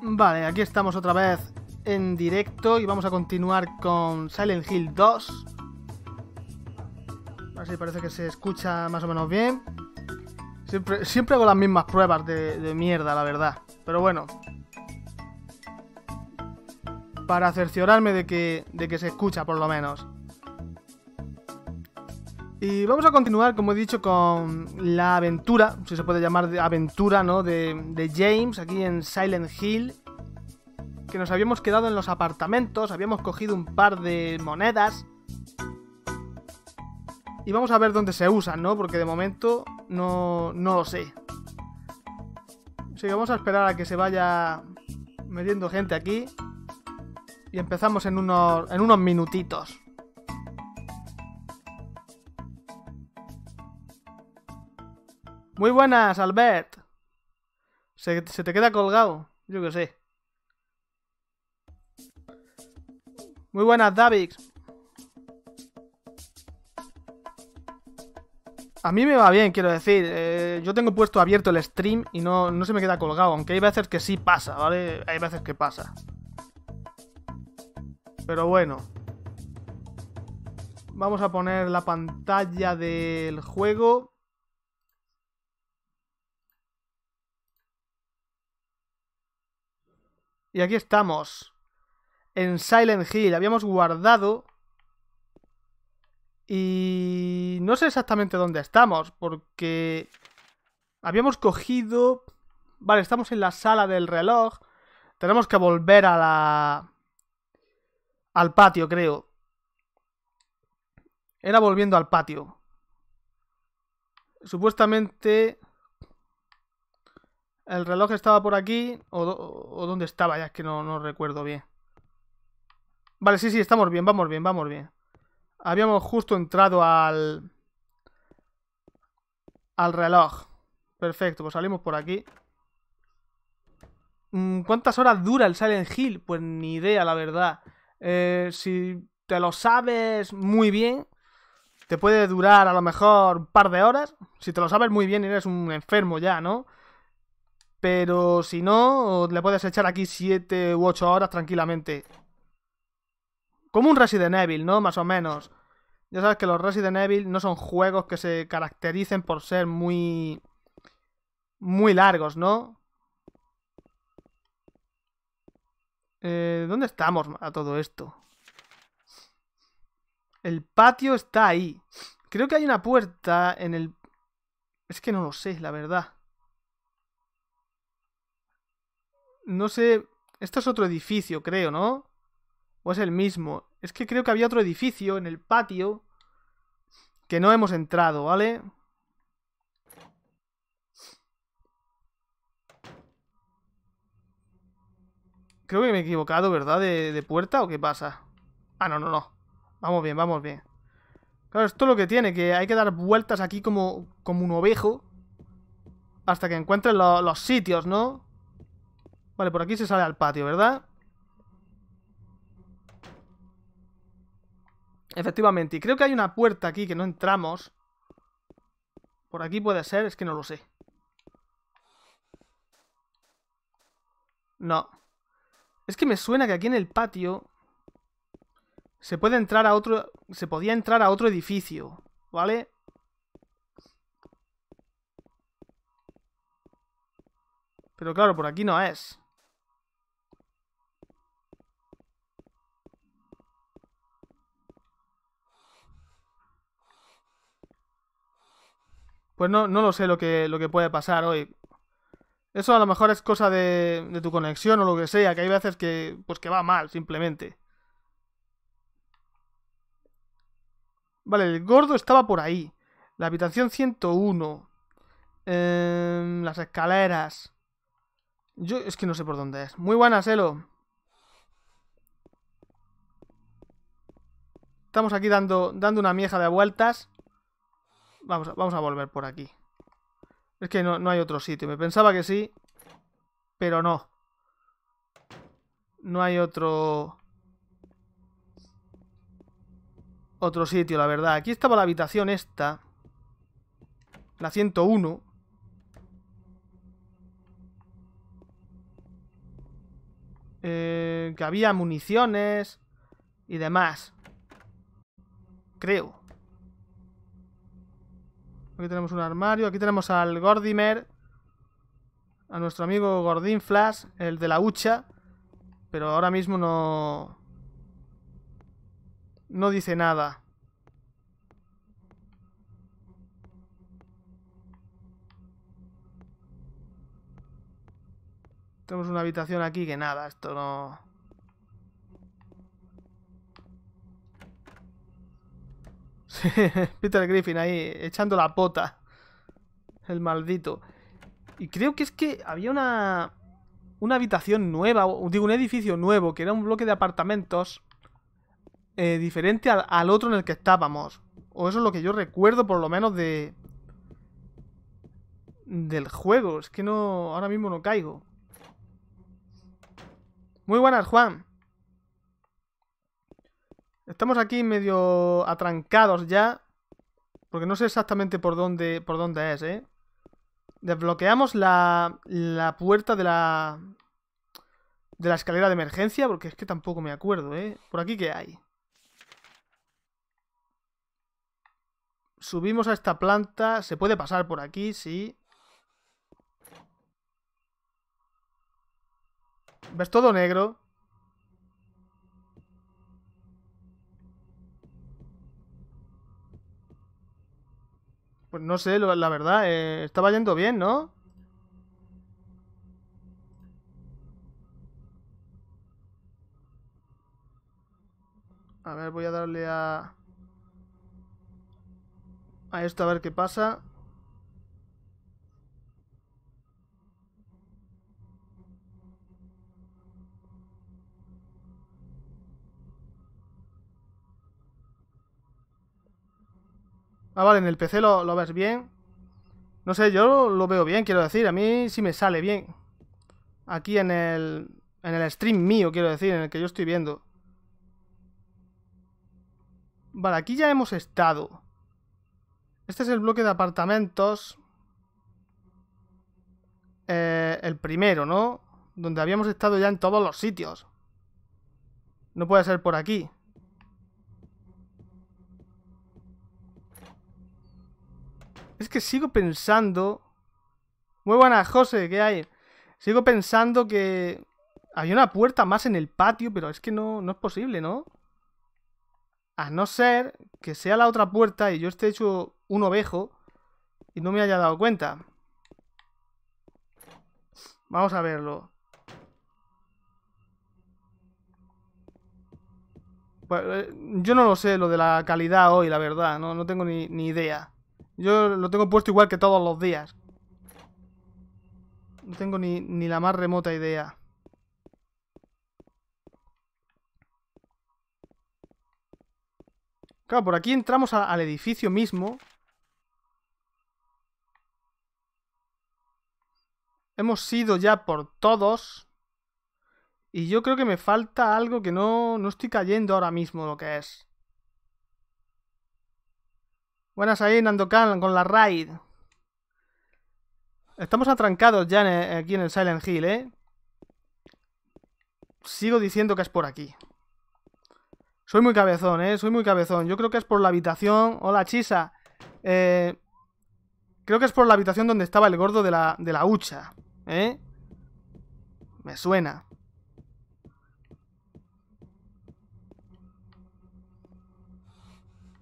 Vale, aquí estamos otra vez en directo y vamos a continuar con Silent Hill 2. A si parece que se escucha más o menos bien. Siempre, hago las mismas pruebas de, mierda, la verdad. Pero bueno. Para cerciorarme de que se escucha por lo menos. Y vamos a continuar, como he dicho, con la aventura, si se puede llamar aventura, ¿no? De, James aquí en Silent Hill. Que nos habíamos quedado en los apartamentos, habíamos cogido un par de monedas. Y vamos a ver dónde se usan, ¿no? Porque de momento no, no lo sé. Así que vamos a esperar a que se vaya metiendo gente aquí. Y empezamos en unos, en unos minutitos. Muy buenas, Albert. Se, te queda colgado, yo que sé. Muy buenas, Davix. A mí me va bien, quiero decir. Eh, yo tengo puesto abierto el stream y no, no se me queda colgado. Aunque hay veces que sí pasa, ¿vale? Hay veces que pasa. Pero bueno. Vamos a poner la pantalla del juego. Y aquí estamos. En Silent Hill. Habíamos guardado. Y no sé exactamente dónde estamos. Porque habíamos cogido... Vale, estamos en la sala del reloj. Tenemos que volver a la... Al patio, creo. Era volviendo al patio. Supuestamente... El reloj estaba por aquí. ¿O, dónde estaba? Ya es que no, recuerdo bien. Vale, sí, sí, estamos bien, vamos bien, vamos bien. Habíamos justo entrado al... Al reloj. Perfecto, pues salimos por aquí. Mm, ¿Cuántas horas dura el Silent Hill? Pues ni idea, la verdad. Eh, si te lo sabes muy bien, te puede durar a lo mejor un par de horas. Si te lo sabes muy bien, eres un enfermo ya, ¿no? Pero si no, le puedes echar aquí 7 u 8 horas tranquilamente. Como un Resident Evil, ¿no? Más o menos. Ya sabes que los Resident Evil no son juegos que se caractericen por ser muy... Muy largos, ¿no? Eh, ¿Dónde estamos a todo esto? El patio está ahí. Creo que hay una puerta en el... Es que no lo sé, la verdad. No sé. Esto es otro edificio, creo, ¿no? ¿O es el mismo? Es que creo que había otro edificio en el patio que no hemos entrado, ¿vale? Creo que me he equivocado, ¿verdad? ¿De, puerta o qué pasa? Ah, no, no, no. Vamos bien, vamos bien. Claro, esto es lo que tiene, que hay que dar vueltas aquí como, como un ovejo hasta que encuentren los sitios, ¿no? Vale, por aquí se sale al patio, ¿verdad? Efectivamente, y creo que hay una puerta aquí que no entramos. Por aquí puede ser, es que no lo sé. No. Es que me suena que aquí en el patio se puede entrar a otro... Se podía entrar a otro edificio, ¿vale? Pero claro, por aquí no es. Pues no, lo sé lo que, lo que puede pasar hoy. Eso a lo mejor es cosa de, tu conexión o lo que sea, que hay veces que, pues que va mal, simplemente. Vale, el gordo estaba por ahí. La habitación 101. Em, las escaleras. Yo es que no sé por dónde es. Muy buenas, Elo. Estamos aquí dando, dando una mieja de vueltas. Vamos, a volver por aquí. Es que no, hay otro sitio. Me pensaba que sí, pero no. No hay otro... Otro sitio, la verdad. Aquí estaba la habitación esta. La 101. Eh, que había municiones y demás. Creo. Aquí tenemos un armario. Aquí tenemos al Gordimer. A nuestro amigo Gordín Flash, el de la hucha. Pero ahora mismo no... No dice nada. Tenemos una habitación aquí que nada, esto no... Peter Griffin ahí, echando la pota. El maldito. Y creo que es que había una... Una habitación nueva, digo, un edificio nuevo, que era un bloque de apartamentos eh, diferente al, otro en el que estábamos. O eso es lo que yo recuerdo, por lo menos, de, del juego. Es que no. Ahora mismo no caigo. Muy buenas, Juan. Estamos aquí medio atrancados ya. Porque no sé exactamente por dónde, por dónde es, ¿eh? Desbloqueamos la, la puerta de la... De la escalera de emergencia, porque es que tampoco me acuerdo, ¿eh? ¿Por aquí qué hay? Subimos a esta planta. Se puede pasar por aquí, sí. ¿Ves todo negro? Pues, no sé, la verdad, eh, estaba yendo bien, ¿no? A ver, voy a darle a... A esto a ver qué pasa. Ah, vale, en el PC lo, ves bien. No sé, yo lo veo bien, quiero decir. A mí sí me sale bien. Aquí en el, en el stream mío, quiero decir, en el que yo estoy viendo. Vale, aquí ya hemos estado. Este es el bloque de apartamentos. Eh, el primero, ¿no? Donde habíamos estado ya en todos los sitios. No puede ser por aquí. Es que sigo pensando. Muy buenas, José, ¿qué hay? Sigo pensando que. Había una puerta más en el patio, pero es que no, no es posible, ¿no? A no ser que sea la otra puerta y yo esté hecho un ovejo y no me haya dado cuenta. Vamos a verlo. Pues, eh, yo no lo sé lo de la calidad hoy, la verdad. No, no tengo ni idea. Yo lo tengo puesto igual que todos los días. No tengo ni, ni la más remota idea. Claro, por aquí entramos al edificio mismo. Hemos ido ya por todos. Y yo creo que me falta algo que no, no estoy cayendo ahora mismo lo que es. Buenas ahí, Khan, con la raid. Estamos atrancados ya eh, aquí en el Silent Hill, ¿eh? Sigo diciendo que es por aquí. Soy muy cabezón, ¿eh? Soy muy cabezón. Yo creo que es por la habitación... Hola, Chisa. Eh, creo que es por la habitación donde estaba el gordo de la, de la hucha, ¿eh? Me suena.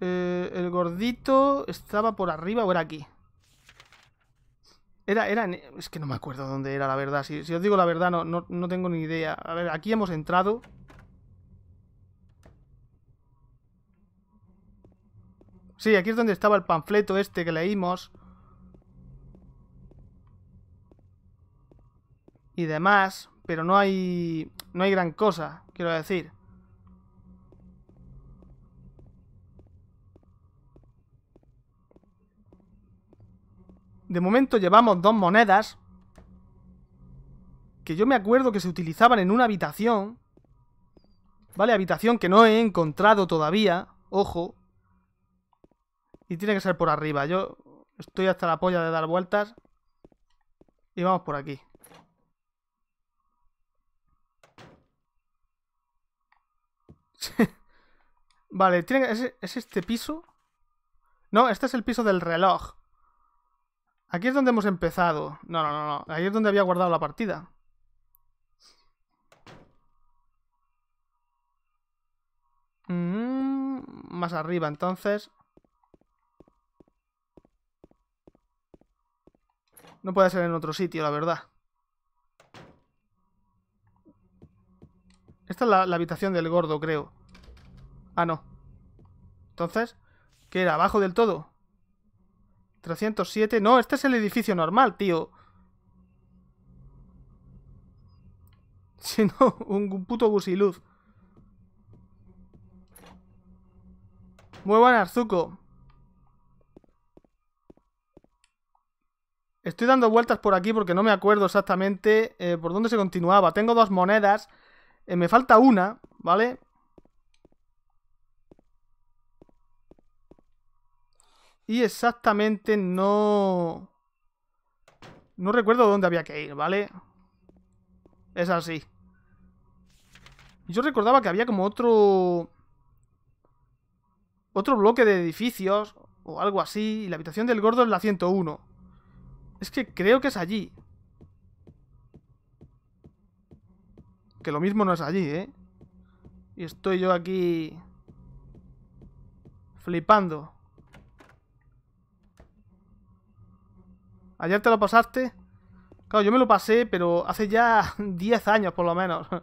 Eh, el gordito estaba por arriba o era aquí. Era, era, es que no me acuerdo dónde era, la verdad. Si, os digo la verdad, no, no, no tengo ni idea. A ver, aquí hemos entrado. Sí, aquí es donde estaba el panfleto este que leímos. Y demás, pero no hay... No hay gran cosa, quiero decir. De momento llevamos dos monedas. Que yo me acuerdo que se utilizaban en una habitación. Vale, habitación que no he encontrado todavía. Ojo. Y tiene que ser por arriba. Yo estoy hasta la polla de dar vueltas. Y vamos por aquí. vale, ¿es este piso? No, este es el piso del reloj. Aquí es donde hemos empezado. No, no, no, no. Ahí es donde había guardado la partida. Mm, más arriba, entonces. No puede ser en otro sitio, la verdad. Esta es la, la habitación del gordo, creo. Ah, no. Entonces, ¿qué era? ¿Abajo del todo? 307. No, este es el edificio normal, tío. Sino un puto busiluz. Muy buenas, Zuko. Estoy dando vueltas por aquí porque no me acuerdo exactamente eh, por dónde se continuaba. Tengo dos monedas. Eh, me falta una, ¿vale? Y exactamente no... No recuerdo dónde había que ir, ¿vale? Es así. Yo recordaba que había como otro... Otro bloque de edificios o algo así. Y la habitación del gordo es la 101. Es que creo que es allí. Que lo mismo no es allí, ¿eh? Y estoy yo aquí... Flipando. ¿Ayer te lo pasaste? Claro, yo me lo pasé, pero hace ya 10 años por lo menos.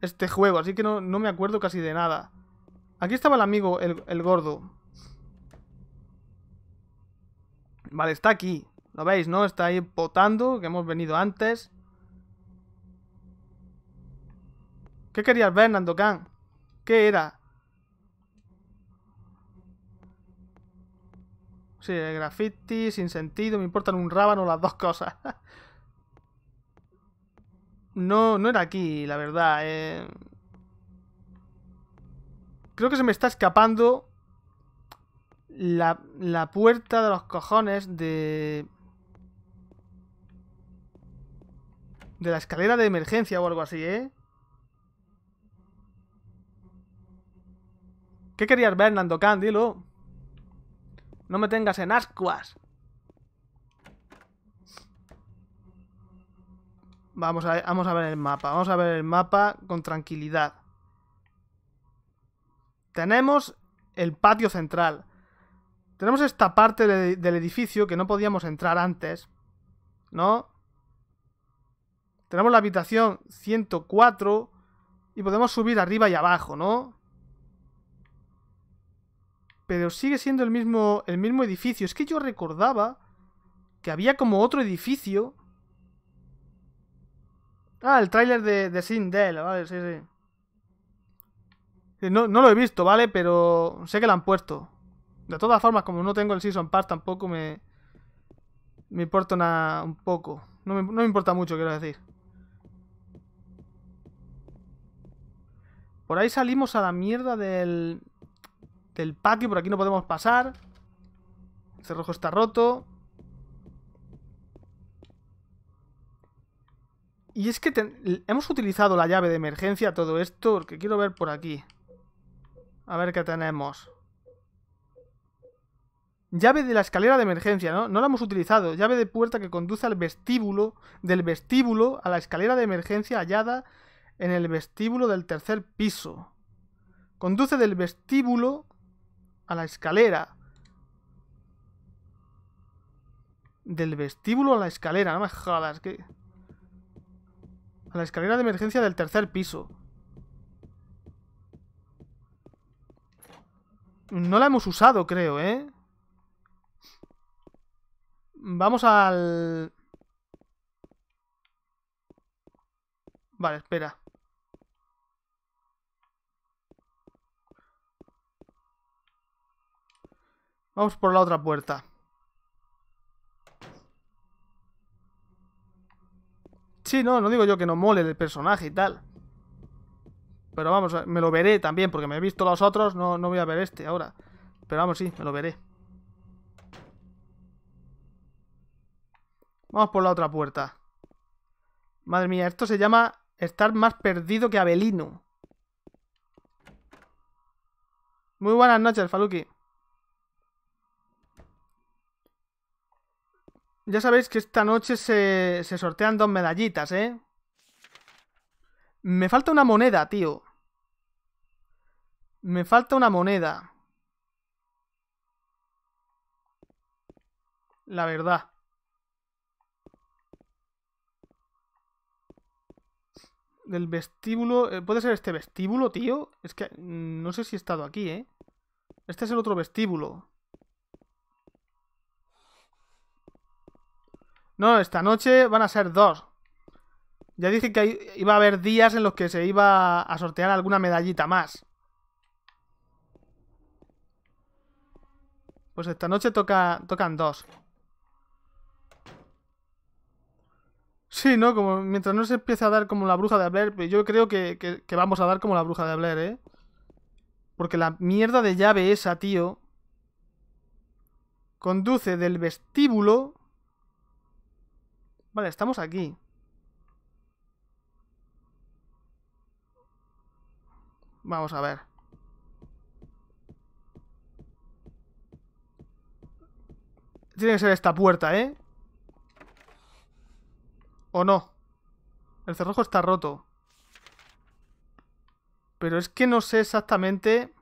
Este juego, así que no, me acuerdo casi de nada. Aquí estaba el amigo, el, gordo. Vale, está aquí. Lo veis, ¿no? Está ahí potando, que hemos venido antes. ¿Qué querías ver, Khan? ¿Qué era? graffiti, sin sentido, me importan un rábano las dos cosas. No, no era aquí, la verdad. Eh. Creo que se me está escapando la, puerta de los cojones de... De la escalera de emergencia o algo así, ¿eh? ¿Qué querías ver, Nando Dilo. No me tengas en ascuas. Vamos a, vamos a ver el mapa. Vamos a ver el mapa con tranquilidad. Tenemos el patio central. Tenemos esta parte del edificio que no podíamos entrar antes. ¿No? Tenemos la habitación 104 y podemos subir arriba y abajo, ¿no? Pero sigue siendo el mismo, el mismo edificio. Es que yo recordaba que había como otro edificio. Ah, el tráiler de, de Sindel, vale, sí, sí. No, lo he visto, ¿vale? Pero sé que lo han puesto. De todas formas, como no tengo el Season Pass, tampoco me... Me importa un poco. No me, no me importa mucho, quiero decir. Por ahí salimos a la mierda del del este, patio. Por aquí no podemos pasar. El cerrojo está roto. Y es que hemos utilizado la llave de emergencia, todo esto, porque quiero ver por aquí. A ver qué tenemos. Llave de la escalera de emergencia, ¿no? No la hemos utilizado. Llave de puerta que conduce al vestíbulo, del vestíbulo a la escalera de emergencia hallada en el vestíbulo del tercer piso. Conduce del vestíbulo a la escalera. Del vestíbulo a la escalera, no me jodas, que... A la escalera de emergencia del tercer piso. No la hemos usado, creo, ¿eh? Vamos al... Vale, espera. Vamos por la otra puerta. Sí, no, no digo yo que no mole el personaje y tal. Pero vamos, eh, me lo veré también, porque me he visto los otros, no, no voy a ver este ahora. Pero vamos, sí, me lo veré. Vamos por la otra puerta. Madre mía, esto se llama estar más perdido que Abelino. Muy buenas noches, Faluki. Ya sabéis que esta noche se, sortean dos medallitas, ¿eh? Me falta una moneda, tío. Me falta una moneda. La verdad. Del vestíbulo... Eh, ¿Puede ser este vestíbulo, tío? Es que mm, no sé si he estado aquí, ¿eh? Este es el otro vestíbulo. No, esta noche van a ser dos. Ya dije que iba a haber días en los que se iba a sortear alguna medallita más. Pues esta noche toca, tocan dos. Sí, ¿no? Como mientras no se empiece a dar como la bruja de Blair, pues yo creo que, vamos a dar como la bruja de hablar, ¿eh? Porque la mierda de llave esa, tío, conduce del vestíbulo Vale, estamos aquí. Vamos a ver. Tiene que ser esta puerta, ¿eh? ¿O no? El cerrojo está roto. Pero es que no sé exactamente...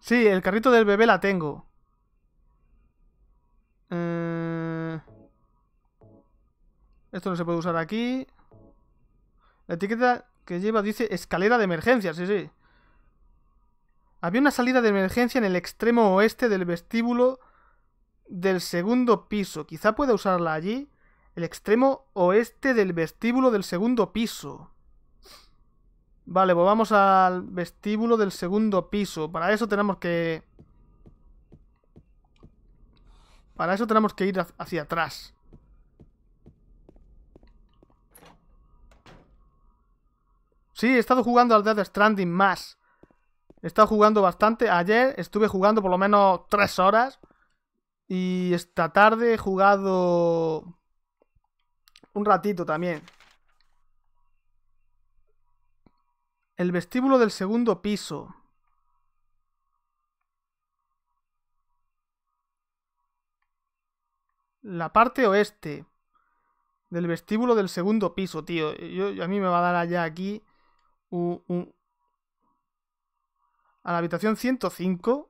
Sí, el carrito del bebé la tengo. Eh... Esto no se puede usar aquí. La etiqueta que lleva dice escalera de emergencia, sí, sí. Había una salida de emergencia en el extremo oeste del vestíbulo del segundo piso. Quizá pueda usarla allí. El extremo oeste del vestíbulo del segundo piso. Vale, pues vamos al vestíbulo del segundo piso. Para eso tenemos que... Para eso tenemos que ir hacia atrás. Sí, he estado jugando al Death Stranding más. He estado jugando bastante. Ayer estuve jugando por lo menos tres horas. Y esta tarde he jugado un ratito también. El vestíbulo del segundo piso. La parte oeste del vestíbulo del segundo piso, tío. Yo, a mí me va a dar allá aquí a la habitación 105.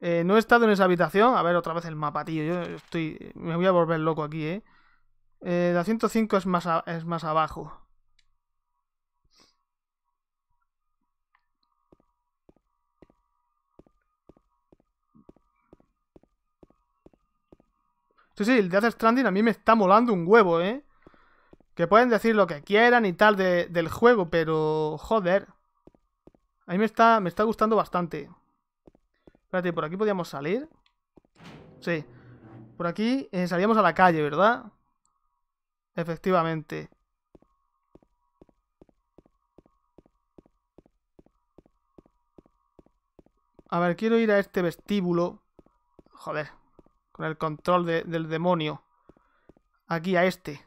Eh, no he estado en esa habitación. A ver, otra vez el mapa, tío. Yo estoy. Me voy a volver loco aquí, eh. eh la 105 es más, es más abajo. Sí, sí, el de Death Stranding a mí me está molando un huevo, eh. Que pueden decir lo que quieran y tal del juego, pero... Joder. A mí me está, me está gustando bastante. Espérate, ¿por aquí podíamos salir? Sí. Por aquí eh, salíamos a la calle, ¿verdad? Efectivamente. A ver, quiero ir a este vestíbulo. Joder. Con el control del demonio. Aquí, a este.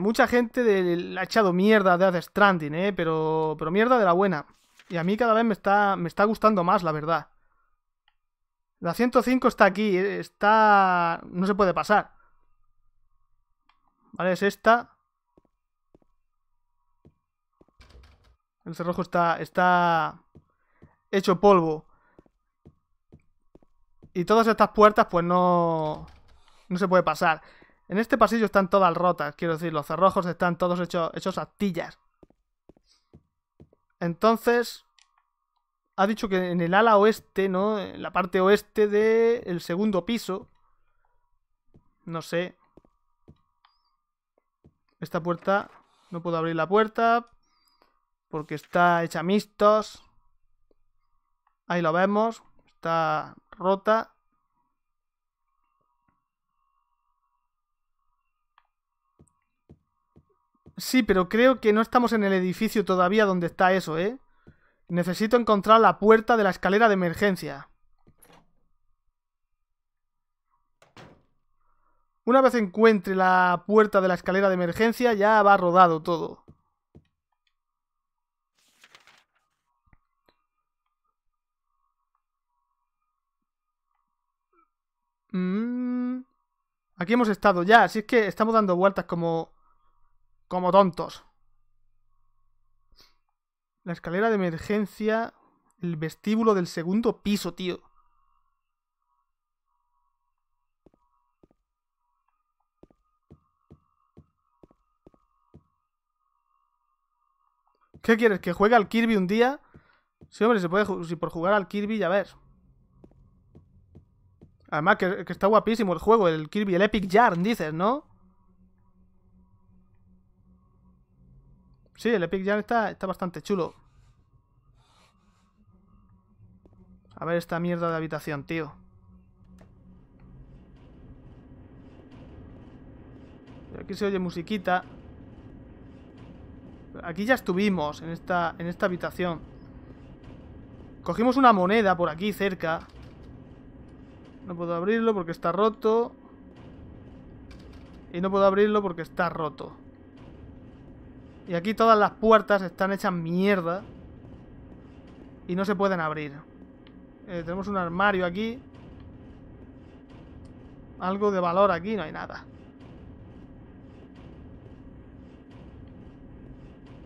mucha gente le ha echado mierda de Death Stranding, eh, Pero, pero mierda de la buena. Y a mí cada vez me está, me está gustando más, la verdad. La 105 está aquí, eh, está... no se puede pasar. Vale, es esta. El cerrojo está, está hecho polvo. Y todas estas puertas, pues no... No se puede pasar. En este pasillo están todas rotas, quiero decir, los cerrojos están todos hechos, hechos astillas. Entonces, ha dicho que en el ala oeste, ¿no? En la parte oeste del segundo piso. No sé. Esta puerta, no puedo abrir la puerta porque está hecha mistos Ahí lo vemos, está rota. Sí, pero creo que no estamos en el edificio todavía donde está eso, ¿eh? Necesito encontrar la puerta de la escalera de emergencia. Una vez encuentre la puerta de la escalera de emergencia, ya va rodado todo. Mm. Aquí hemos estado ya, así es que estamos dando vueltas como como tontos. La escalera de emergencia. El vestíbulo del segundo piso, tío. ¿Qué quieres? ¿Que juegue al Kirby un día? Sí, hombre, se puede si por jugar al Kirby, ya ver. Además, que, que, está guapísimo el juego, el Kirby, el Epic Yarn, dices, ¿no? Sí, el Epic ya está, está bastante chulo. A ver esta mierda de habitación, tío. Aquí se oye musiquita. Aquí ya estuvimos, en esta, en esta habitación. Cogimos una moneda por aquí cerca. No puedo abrirlo porque está roto. Y no puedo abrirlo porque está roto. Y aquí todas las puertas están hechas mierda. Y no se pueden abrir. Eh, tenemos un armario aquí. Algo de valor aquí, no hay nada.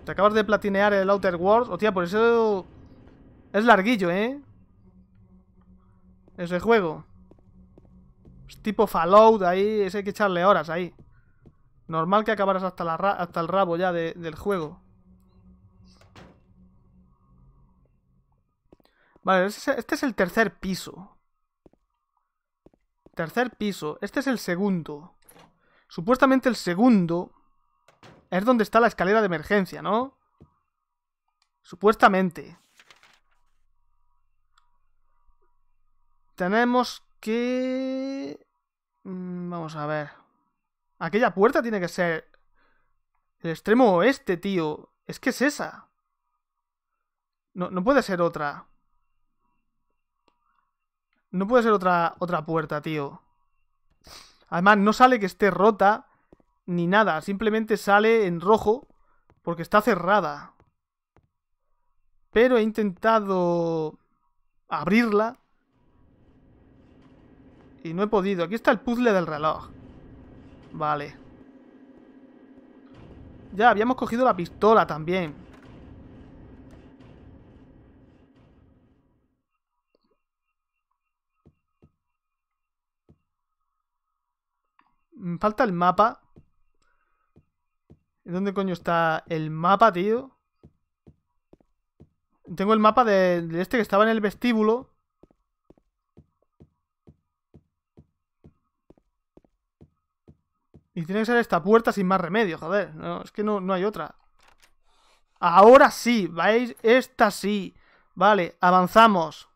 Te acabas de platinear el Outer Worlds. Hostia, por eso... Es larguillo, ¿eh? Ese juego. Es tipo Fallout ahí. Ese hay que echarle horas ahí. Normal que acabaras hasta, el rabo ya del juego. Vale, este es el tercer piso. Tercer piso. Este es el segundo. Supuestamente el segundo es donde está la escalera de emergencia, ¿no? Supuestamente. Tenemos que... Mm, vamos a ver. Aquella puerta tiene que ser... El extremo oeste, tío. Es que es esa. No, no puede ser otra. No puede ser otra, otra puerta, tío. Además, no sale que esté rota ni nada. Simplemente sale en rojo porque está cerrada. Pero he intentado abrirla y no he podido. Aquí está el puzzle del reloj. Vale. Ya, habíamos cogido la pistola también. Me mm, falta el mapa. ¿Dónde coño está el mapa, tío? Tengo el mapa de, de este que estaba en el vestíbulo. Y tiene que ser esta puerta sin más remedio, joder. No, es que no, no hay otra. Ahora sí, ¿veis? Esta sí. Vale, avanzamos.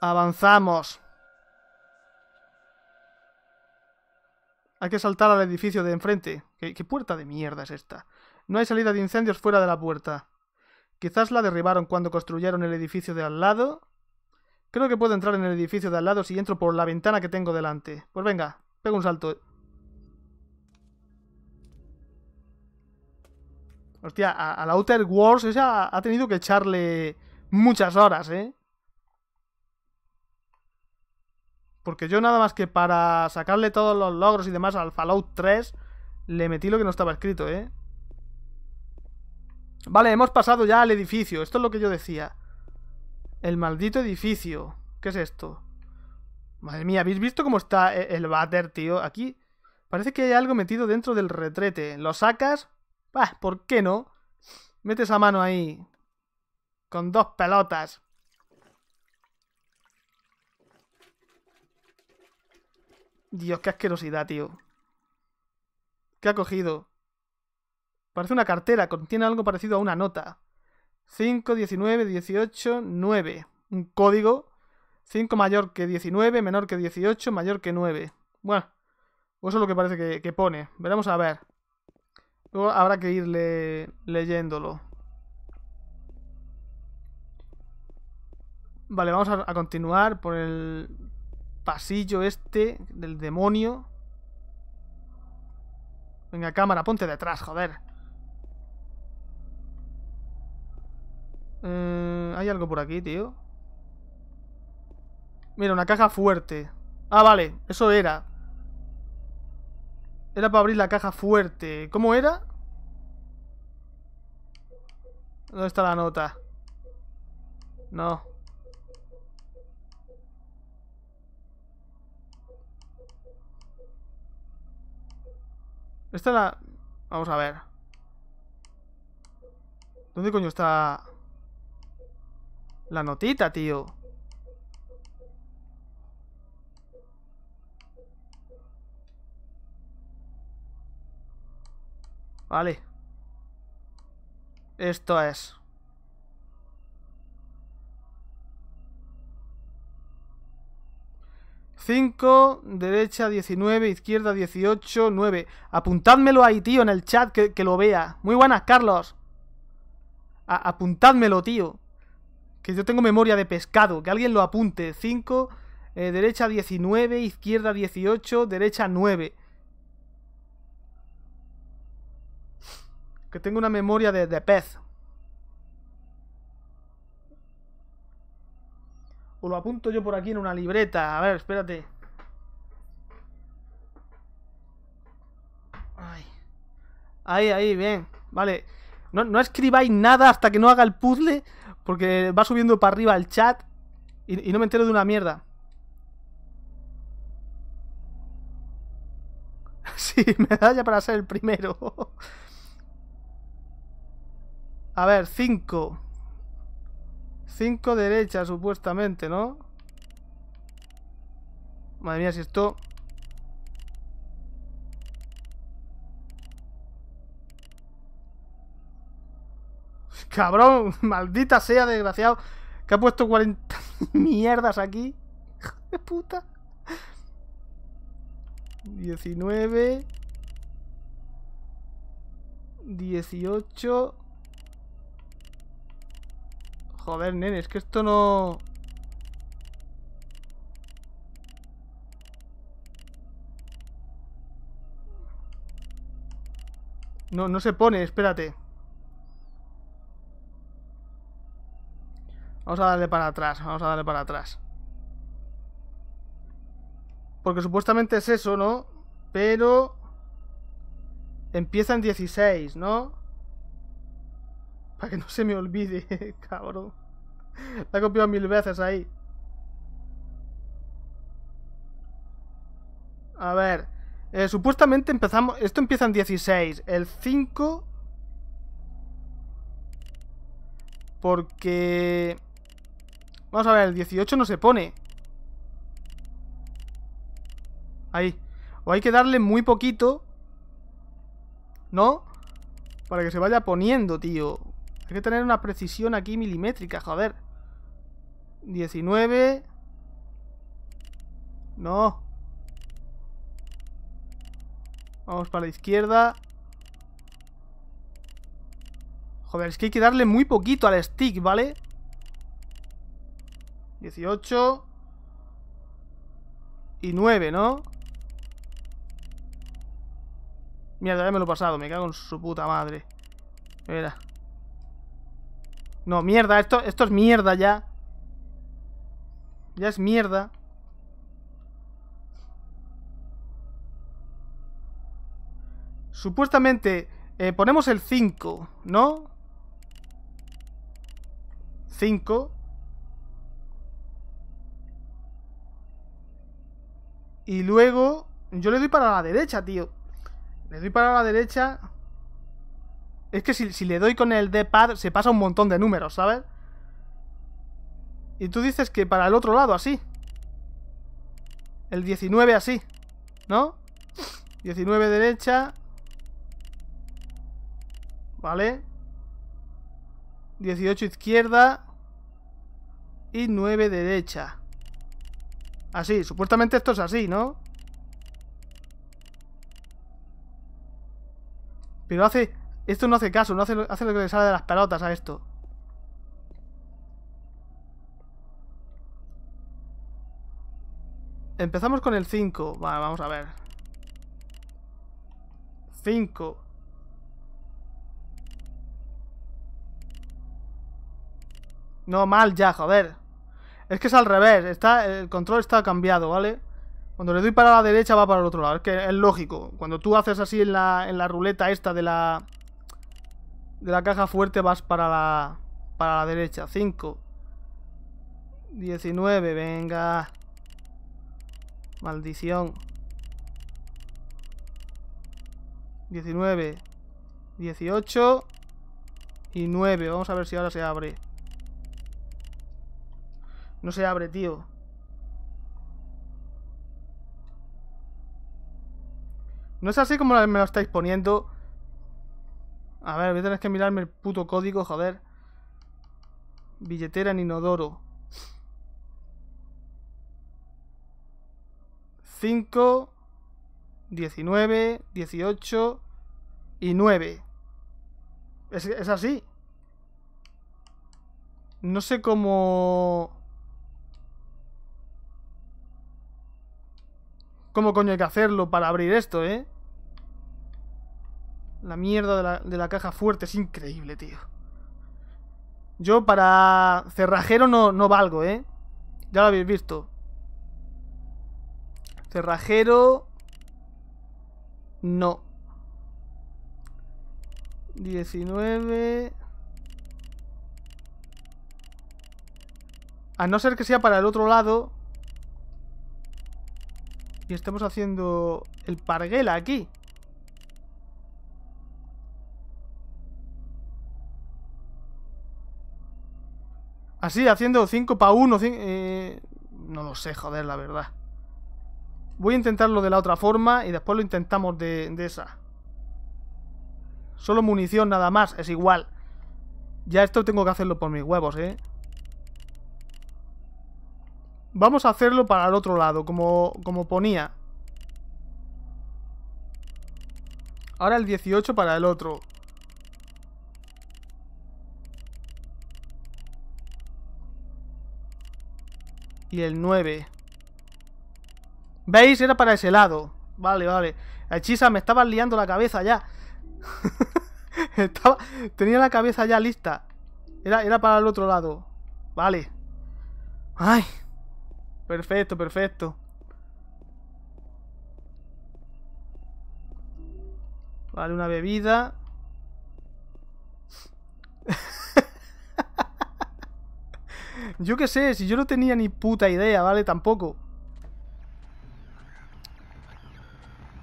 Avanzamos. Hay que saltar al edificio de enfrente. ¿Qué, ¿Qué, puerta de mierda es esta? No hay salida de incendios fuera de la puerta. Quizás la derribaron cuando construyeron el edificio de al lado. Creo que puedo entrar en el edificio de al lado si entro por la ventana que tengo delante. Pues venga. Pego un salto. Hostia, a, la Outer Wars ha tenido que echarle muchas horas, ¿eh? Porque yo nada más que para sacarle todos los logros y demás al Fallout 3, le metí lo que no estaba escrito, ¿eh? Vale, hemos pasado ya al edificio. Esto es lo que yo decía. El maldito edificio. ¿Qué es esto? Madre mía, ¿habéis visto cómo está e-, el váter, tío? Aquí parece que hay algo metido dentro del retrete. Lo sacas, bah, ¿por qué no? Mete esa mano ahí. Con dos pelotas. Dios, qué asquerosidad, tío. ¿Qué ha cogido? Parece una cartera, contiene algo parecido a una nota. 5, 19, 18, 9. Un código 5 mayor que 19, menor que 18, mayor que 9. Bueno, eso es lo que parece que, pone. Veremos a ver. Luego habrá que irle leyéndolo. Vale, vamos a, continuar por el pasillo este del demonio. Venga, cámara, ponte detrás, joder. Eh, Hay algo por aquí, tío. Mira, una caja fuerte. Ah, vale, eso era. Era para abrir la caja fuerte. ¿Cómo era? ¿Dónde está la nota? No. Esta la... Vamos a ver. ¿Dónde coño está... La notita, tío? Vale. Esto es. 5, derecha 19, izquierda 18, 9. Apuntádmelo ahí, tío, en el chat que, lo vea. Muy buenas, Carlos. Apuntadmelo, apuntádmelo, tío. Que yo tengo memoria de pescado. Que alguien lo apunte. 5, eh, derecha 19, izquierda 18, derecha 9. Que tengo una memoria de, pez. O lo apunto yo por aquí en una libreta. A ver, espérate. Ay. Ahí, ahí, bien. Vale. No, no, escribáis nada hasta que no haga el puzzle. Porque va subiendo para arriba el chat. y, y no me entero de una mierda. Sí, medalla para ser el primero. A ver, 5. 5 derecha, supuestamente, ¿no? Madre mía, si esto... Cabrón, maldita sea, desgraciado, que ha puesto 40 mierdas aquí. ¡Qué puta. 19... 18... Joder, nene, es que esto no... No, no se pone, espérate. Vamos a darle para atrás, vamos a darle para atrás. Porque supuestamente es eso, ¿no? Pero... Empieza en 16, ¿no? Para que no se me olvide, cabrón. La he copiado mil veces ahí. A ver. Eh, supuestamente empezamos... Esto empieza en 16. El 5... Porque... Vamos a ver, el 18 no se pone. Ahí. O hay que darle muy poquito. ¿No? Para que se vaya poniendo, tío. Hay que tener una precisión aquí milimétrica, joder. 19. No. Vamos para la izquierda. Joder, es que hay que darle muy poquito al stick, ¿vale? 18. Y 9, ¿no? Mierda, ya me lo he pasado. Me cago en su puta madre. Mira. No, mierda, esto, esto es mierda ya. Ya es mierda. Supuestamente eh, ponemos el 5, ¿no? 5. Y luego yo le doy para la derecha, tío. Le doy para la derecha es que si, le doy con el D-pad se pasa un montón de números, ¿sabes? Y tú dices que para el otro lado, así. El 19 así, ¿no? 19 derecha. Vale. 18 izquierda. Y 9 derecha. Así, supuestamente esto es así, ¿no? Pero hace... Esto no hace caso, no hace, hace lo que le sale de las pelotas a esto. Empezamos con el 5. Vale, vamos a ver. 5. No, mal ya, joder. Es que es al revés. Está, el control está cambiado, ¿vale? Cuando le doy para la derecha va para el otro lado. Es que es lógico. Cuando tú haces así en la ruleta esta de la... De la caja fuerte vas para la, para la derecha. 5. 19, venga. Maldición. 19, 18 y 9. Vamos a ver si ahora se abre. No se abre, tío. No es así como me lo estáis poniendo. A ver, voy a tener que mirarme el puto código, joder. Billetera en inodoro. 5, 19, 18 y 9. Es, es así. No sé cómo... ¿Cómo coño hay que hacerlo para abrir esto, eh? La mierda de la, caja fuerte es increíble, tío. Yo para cerrajero no, no valgo, ¿eh? Ya lo habéis visto. Cerrajero... No. 19... A no ser que sea para el otro lado. Y estamos haciendo el parguela aquí. Así, haciendo 5 para 1. no lo sé, joder, la verdad. Voy a intentarlo de la otra forma y después lo intentamos de, esa. Solo munición nada más, es igual. Ya esto tengo que hacerlo por mis huevos, ¿eh? Vamos a hacerlo para el otro lado, como, como ponía. Ahora el 18 para el otro. y el 9. ¿Veis? Era para ese lado. Vale, vale. Hechiza, me estaba liando la cabeza ya. Tenía la cabeza ya lista. Era, era para el otro lado. Vale. Ay. Perfecto, perfecto. Vale, una bebida. Yo qué sé, si yo no tenía ni puta idea, ¿vale? Tampoco.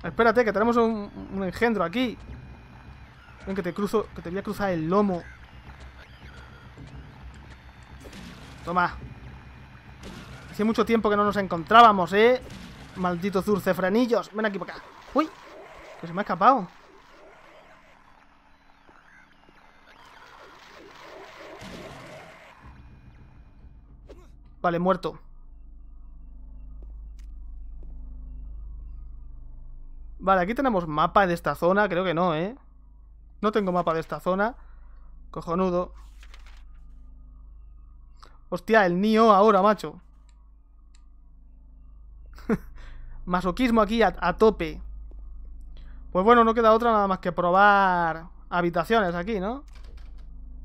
Espérate, que tenemos un, engendro aquí. Ven que te cruzo, que te voy a cruzar el lomo. Toma. Hace mucho tiempo que no nos encontrábamos, ¿eh? Malditos zurcefranillos Ven aquí para acá. ¡Uy! Que se me ha escapado. Vale, muerto. Vale, aquí tenemos mapa de esta zona. Creo que no, ¿eh? No tengo mapa de esta zona. Cojonudo. Hostia, el Nio ahora, macho. Masoquismo aquí a, tope. Pues bueno, no queda otra nada más que probar habitaciones aquí, ¿no?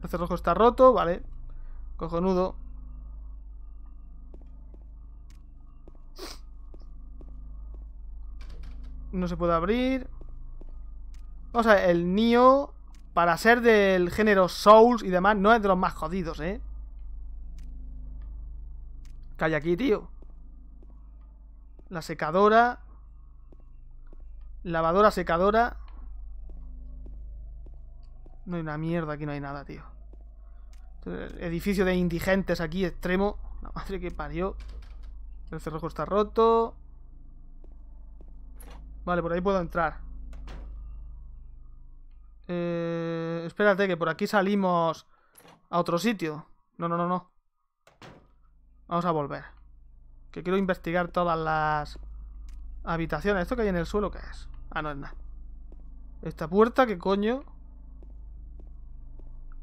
El cerrojo está roto, vale. Cojonudo. no se puede abrir. Vamos a ver, el Nio, para ser del género Souls y demás, no es de los más jodidos, ¿eh? Calla aquí, tío. La secadora. Lavadora, secadora. No hay una mierda, aquí no hay nada, tío. Edificio de indigentes aquí, extremo. La madre que parió. El cerrojo está roto. Vale, por ahí puedo entrar. Eh, espérate, que por aquí salimos a otro sitio. No, no, no, no. Vamos a volver. Que quiero investigar todas las habitaciones. ¿Esto que hay en el suelo qué es? Ah, no es nada. Esta puerta, ¿qué coño?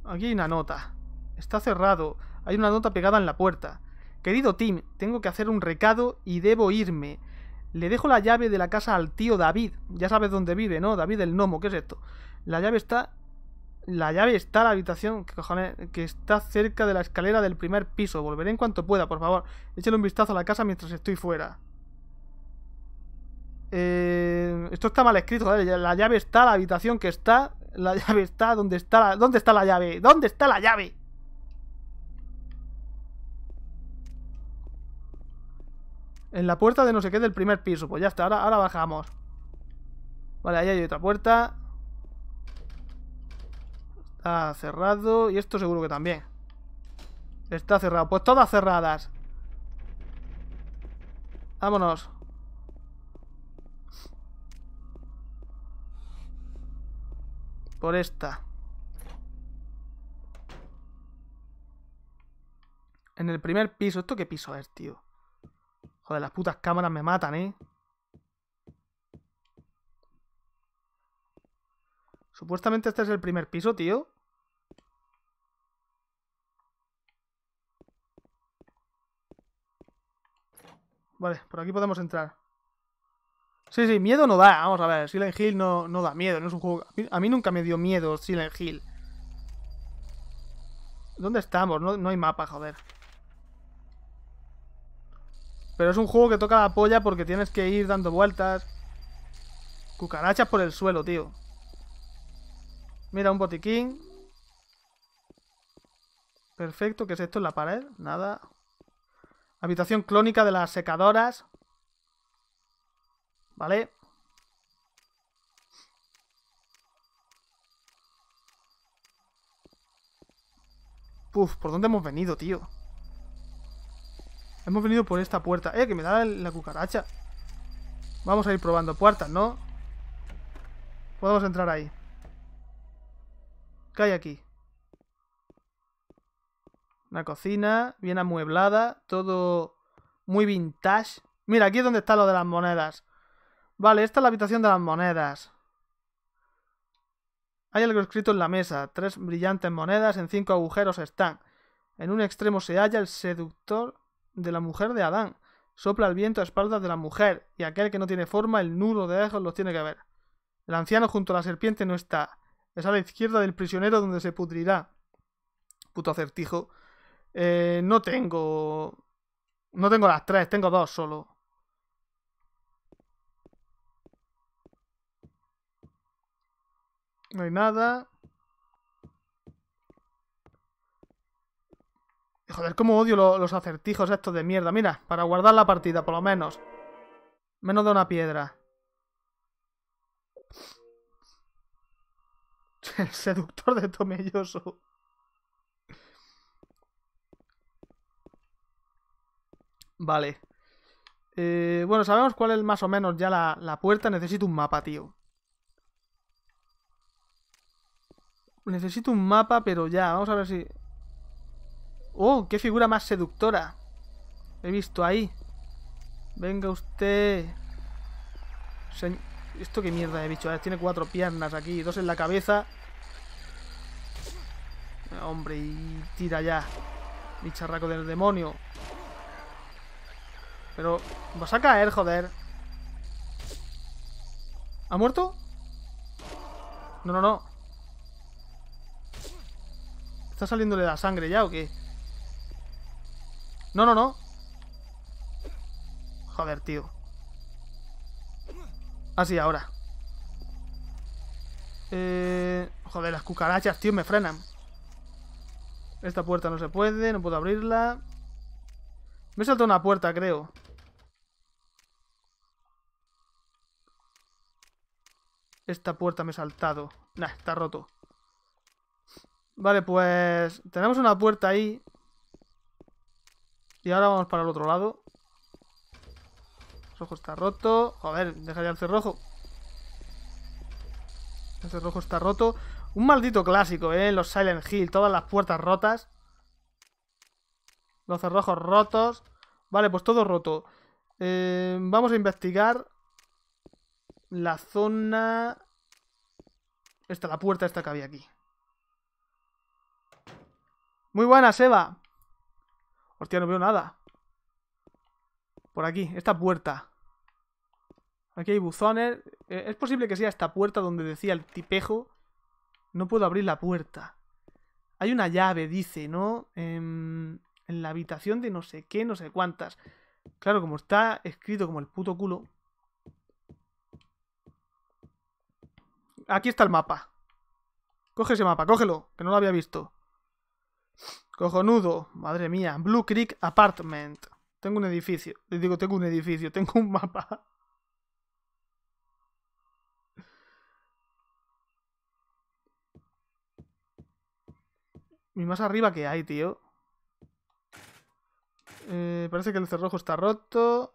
Aquí hay una nota. Está cerrado. Hay una nota pegada en la puerta. Querido Tim, tengo que hacer un recado y debo irme. Le dejo la llave de la casa al tío David. Ya sabes dónde vive, ¿no? David el gnomo, ¿qué es esto? La llave está... La llave está en la habitación que, está cerca de la escalera del primer piso. Volveré en cuanto pueda, por favor. Échale un vistazo a la casa mientras estoy fuera. Eh, esto está mal escrito, joder. La llave está, la habitación que está. La llave está, ¿dónde está la, ¿dónde está la llave? ¿Dónde está la llave? En la puerta de no sé qué del primer piso. Pues ya está, ahora, ahora bajamos. Vale, ahí hay otra puerta. Está cerrado. Y esto seguro que también. Está cerrado. Pues todas cerradas. Vámonos. Por esta. En el primer piso. ¿Esto qué piso es, tío? De las putas cámaras me matan, ¿eh? Supuestamente este es el primer piso, tío. Vale, por aquí podemos entrar. Sí, sí, miedo no da. Vamos a ver, Silent Hill no, no da miedo. No es un juego... A mí, nunca me dio miedo Silent Hill. ¿Dónde estamos? No, no hay mapa, joder. Pero es un juego que toca la polla porque tienes que ir dando vueltas. Cucarachas por el suelo, tío. Mira, un botiquín. Perfecto, ¿qué es esto en la pared? Nada. Habitación clónica de las secadoras. Vale. Puf, ¿por dónde hemos venido, tío? Hemos venido por esta puerta. ¡Eh, que me da la cucaracha! Vamos a ir probando puertas, ¿no? Podemos entrar ahí. ¿Qué hay aquí? Una cocina, bien amueblada, todo muy vintage. Mira, aquí es donde está lo de las monedas. Vale, esta es la habitación de las monedas. Hay algo escrito en la mesa. Tres brillantes monedas en cinco agujeros están. En un extremo se halla el seductor de la mujer de Adán. Sopla el viento a espaldas de la mujer, y aquel que no tiene forma, el nudo de lejos los tiene que ver. El anciano junto a la serpiente no está. Es a la izquierda del prisionero donde se pudrirá. Puto acertijo. Eh, no tengo... No tengo las tres, tengo dos solo. No hay nada. Joder, cómo odio los acertijos estos de mierda. Mira, para guardar la partida, por lo menos. Menos de una piedra. El seductor de Tomelloso. Vale. Eh, bueno, sabemos cuál es más o menos ya la, la puerta. Necesito un mapa, tío. Necesito un mapa, pero ya. Vamos a ver si... ¡Oh! ¡Qué figura más seductora! He visto ahí. Venga usted. ¿Esto qué mierda de bicho? tiene cuatro piernas aquí, dos en la cabeza. Hombre, y tira ya. Bicharraco del demonio. Pero vas a caer, joder. ¿Ha muerto? No, no, no. ¿Está saliéndole la sangre ya o qué? No, no, no. Joder, tío. Así, ah, ahora. Eh, joder, las cucarachas, tío, me frenan. Esta puerta no se puede, no puedo abrirla. Me he saltado una puerta, creo. Esta puerta me he saltado. Nah, está roto. Vale, pues... Tenemos una puerta ahí y ahora vamos para el otro lado. El cerrojo está roto. Joder, deja ya el cerrojo. El cerrojo está roto. Un maldito clásico, ¿eh? Los Silent Hill, todas las puertas rotas. Los cerrojos rotos. Vale, pues todo roto. Eh, vamos a investigar la zona... Esta, la puerta esta que había aquí. Muy buena, Seba. Hostia, no veo nada. Por aquí, esta puerta. Aquí hay buzones. Eh, es posible que sea esta puerta donde decía el tipejo. No puedo abrir la puerta. Hay una llave, dice, ¿no? En, em, en la habitación de no sé qué, no sé cuántas. Claro, como está escrito como el puto culo. Aquí está el mapa. Coge ese mapa, cógelo, que no lo había visto. Cojonudo. Madre mía. Blue Creek Apartment. Tengo un edificio. Les digo, tengo un edificio. Tengo un mapa. ¿Y más arriba que hay, tío? Eh, parece que el cerrojo está roto.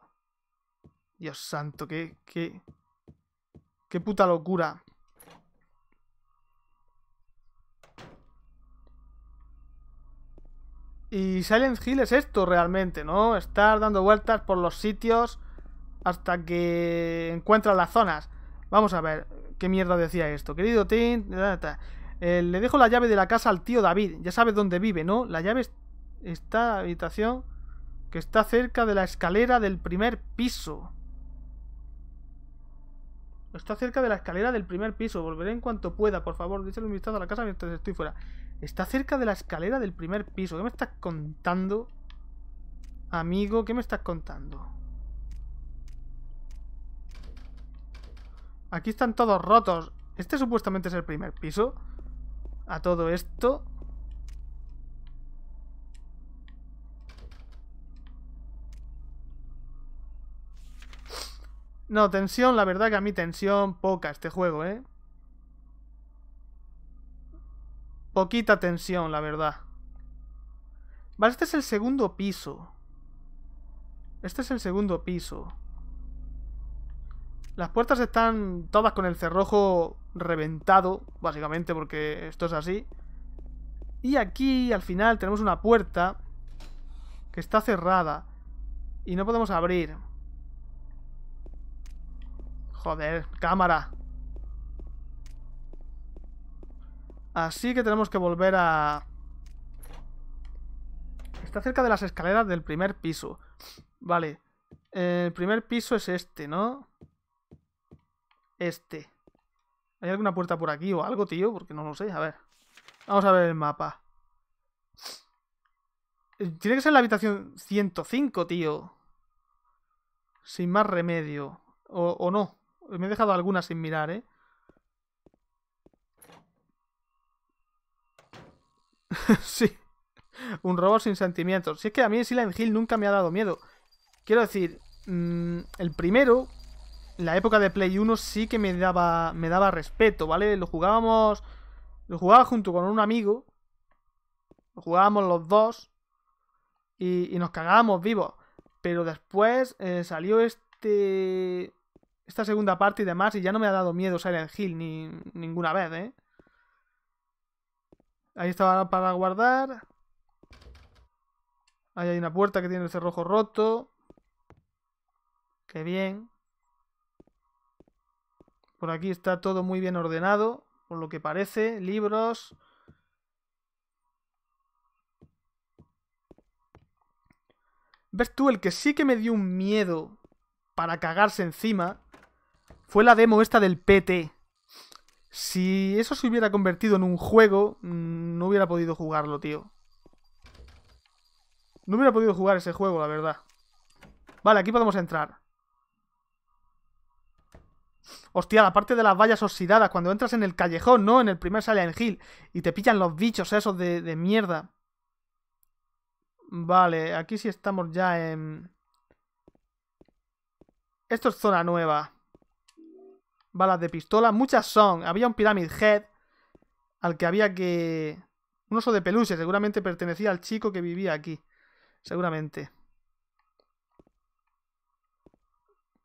Dios santo, qué, qué... Qué puta locura. Y Silent Hill es esto realmente, ¿no? Estar dando vueltas por los sitios hasta que encuentran las zonas. Vamos a ver, ¿qué mierda decía esto? Querido Tim, eh, le dejo la llave de la casa al tío David. Ya sabe dónde vive, ¿no? La llave está habitación que está cerca de la escalera del primer piso. Está cerca de la escalera del primer piso. Volveré en cuanto pueda, por favor. Dice un vistazo a la casa mientras estoy fuera. Está cerca de la escalera del primer piso. ¿Qué me estás contando? Amigo, ¿qué me estás contando? Aquí están todos rotos. Este supuestamente es el primer piso. A todo esto... No, tensión, la verdad que a mí tensión poca este juego, ¿eh? Poquita tensión, la verdad. Vale, este es el segundo piso. Este es el segundo piso. Las puertas están todas con el cerrojo reventado, básicamente porque esto es así. Y aquí, al final, tenemos una puerta que está cerrada y no podemos abrir. Joder, cámara. Así que tenemos que volver a... Está cerca de las escaleras del primer piso. Vale. El primer piso es este, ¿no? Este. ¿Hay alguna puerta por aquí o algo, tío? Porque no lo sé. A ver. Vamos a ver el mapa. Eh, tiene que ser la habitación 105, tío. Sin más remedio. O, o no. Me he dejado alguna sin mirar, ¿eh? sí. Un robot sin sentimientos. Si es que a mí Silent Hill nunca me ha dado miedo. Quiero decir, mm, el primero, en la época de Play 1 sí que me daba, me daba respeto, ¿vale? Lo jugábamos... Lo jugaba junto con un amigo. Lo jugábamos los dos. Y, nos cagábamos vivos. Pero después eh, salió este... Esta segunda parte y demás y ya no me ha dado miedo Silent Hill ni ninguna vez, ¿eh? Ahí estaba para guardar. Ahí hay una puerta que tiene el cerrojo roto. Qué bien. Por aquí está todo muy bien ordenado, por lo que parece. Libros. ¿Ves tú? El que sí que me dio un miedo para cagarse encima fue la demo esta del PT. Si eso se hubiera convertido en un juego, mm, no hubiera podido jugarlo, tío. No hubiera podido jugar ese juego, la verdad. Vale, aquí podemos entrar. Hostia, la parte de las vallas oxidadas, cuando entras en el callejón, ¿no? En el primer Silent Hill, y te pillan los bichos esos de, de mierda. Vale, aquí sí estamos ya en... Esto es zona nueva balas de pistola. Muchas son. Había un Pyramid Head al que había que... Un oso de peluche, seguramente pertenecía al chico que vivía aquí. Seguramente.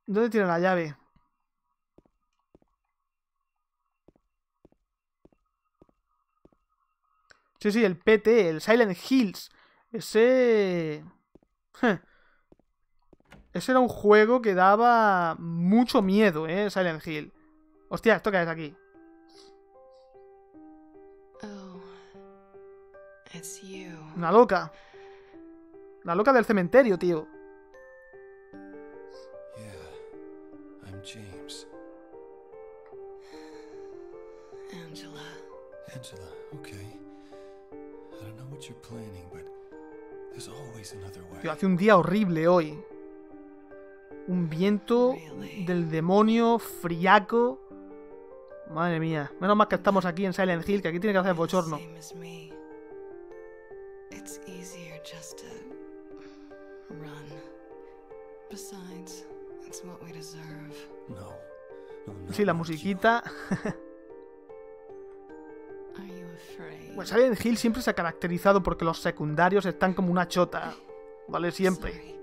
¿Dónde tiene la llave? Sí, sí, el PT, el Silent Hills. Ese... Ese era un juego que daba mucho miedo, ¿eh? Silent Hill. Hostia, ¿esto qué es aquí? Oh, it's you. Una loca. La loca del cementerio, tío. Yeah, I'm James. Angela. Angela, okay. I don't know what you're planning, but there's always another way. Tío, hace un día horrible hoy. Un viento really? del demonio friaco. Madre mía. Menos mal que estamos aquí en Silent Hill, que aquí tiene que hacer bochorno. Sí, la musiquita. Pues Silent Hill siempre se ha caracterizado porque los secundarios están como una chota. ¿Vale? Siempre.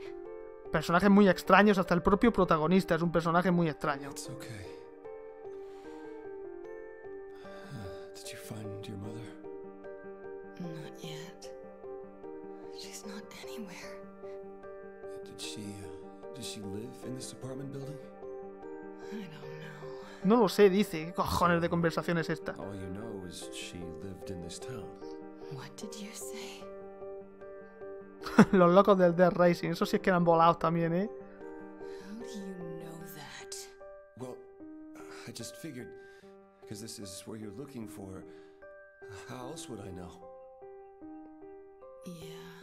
Personajes muy extraños, hasta el propio protagonista es un personaje muy extraño. Este no lo sé, dice. ¿Qué cojones de conversación es esta? Los locos del Dead Racing, eso sí es que eran volados también, ¿eh?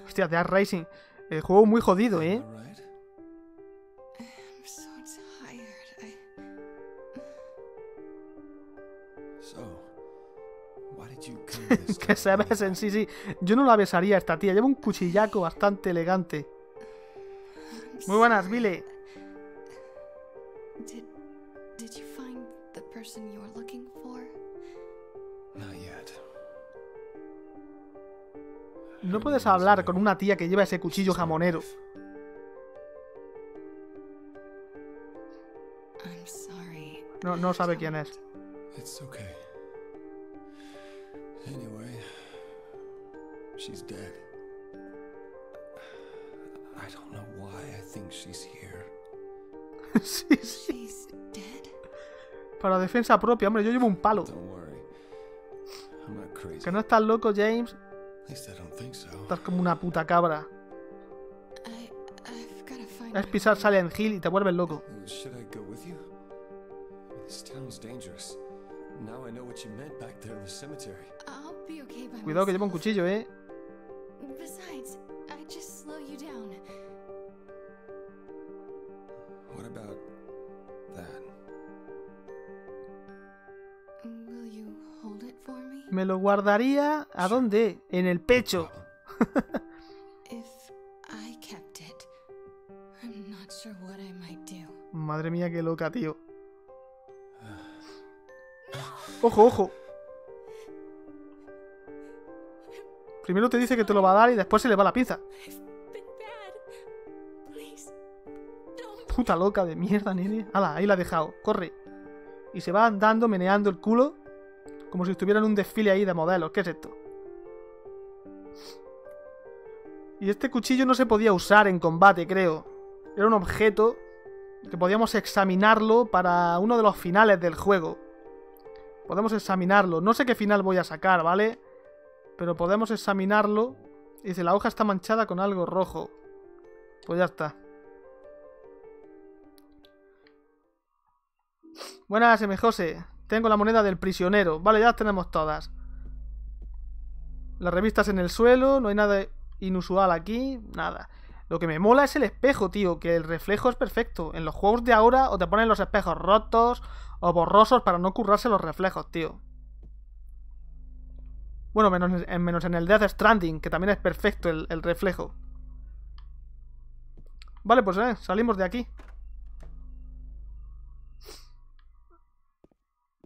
Hostia, Dead Racing. El juego muy jodido, ¿eh? que se besen, sí, sí. Yo no la besaría a esta tía, lleva un cuchillaco bastante elegante. Muy buenas, Vile No puedes hablar con una tía que lleva ese cuchillo jamonero. No, no sabe quién es. Anyway, she's dead. I don't know why I think she's here. she's, She's dead. Para defensa propia, hombre, yo llevo un palo. Don't worry. I'm not crazy. Que no estás loco, James. At least I don't think so. Estás como una puta cabra. I, I've gotta find es pisar Silent Hill y te vuelves loco. Should I go with you? This town's dangerous now i know what Cuidado que lleva un cuchillo, eh. Besides, I just slow you down. What about that? Will you hold it for me? Me lo guardaría ¿a dónde? En el pecho. If I kept it, I'm not sure what I might do. Madre mía, qué loca, tío. Ojo, ojo. Primero te dice que te lo va a dar y después se le va la pizza. Puta loca de mierda, nene. Hala, ahí la ha dejado. Corre. Y se va andando, meneando el culo. Como si estuviera en un desfile ahí de modelos. ¿Qué es esto? Y este cuchillo no se podía usar en combate, creo. Era un objeto que podíamos examinarlo para uno de los finales del juego. Podemos examinarlo. No sé qué final voy a sacar, ¿vale? Pero podemos examinarlo. Dice, la hoja está manchada con algo rojo. Pues ya está. Buenas, José. Tengo la moneda del prisionero. Vale, ya las tenemos todas. Las revistas en el suelo. No hay nada inusual aquí. Nada. Lo que me mola es el espejo, tío. Que el reflejo es perfecto. En los juegos de ahora o te ponen los espejos rotos o borrosos para no currarse los reflejos, tío. Bueno, menos en, menos en el Death Stranding, que también es perfecto el, reflejo. Vale, pues eh, salimos de aquí.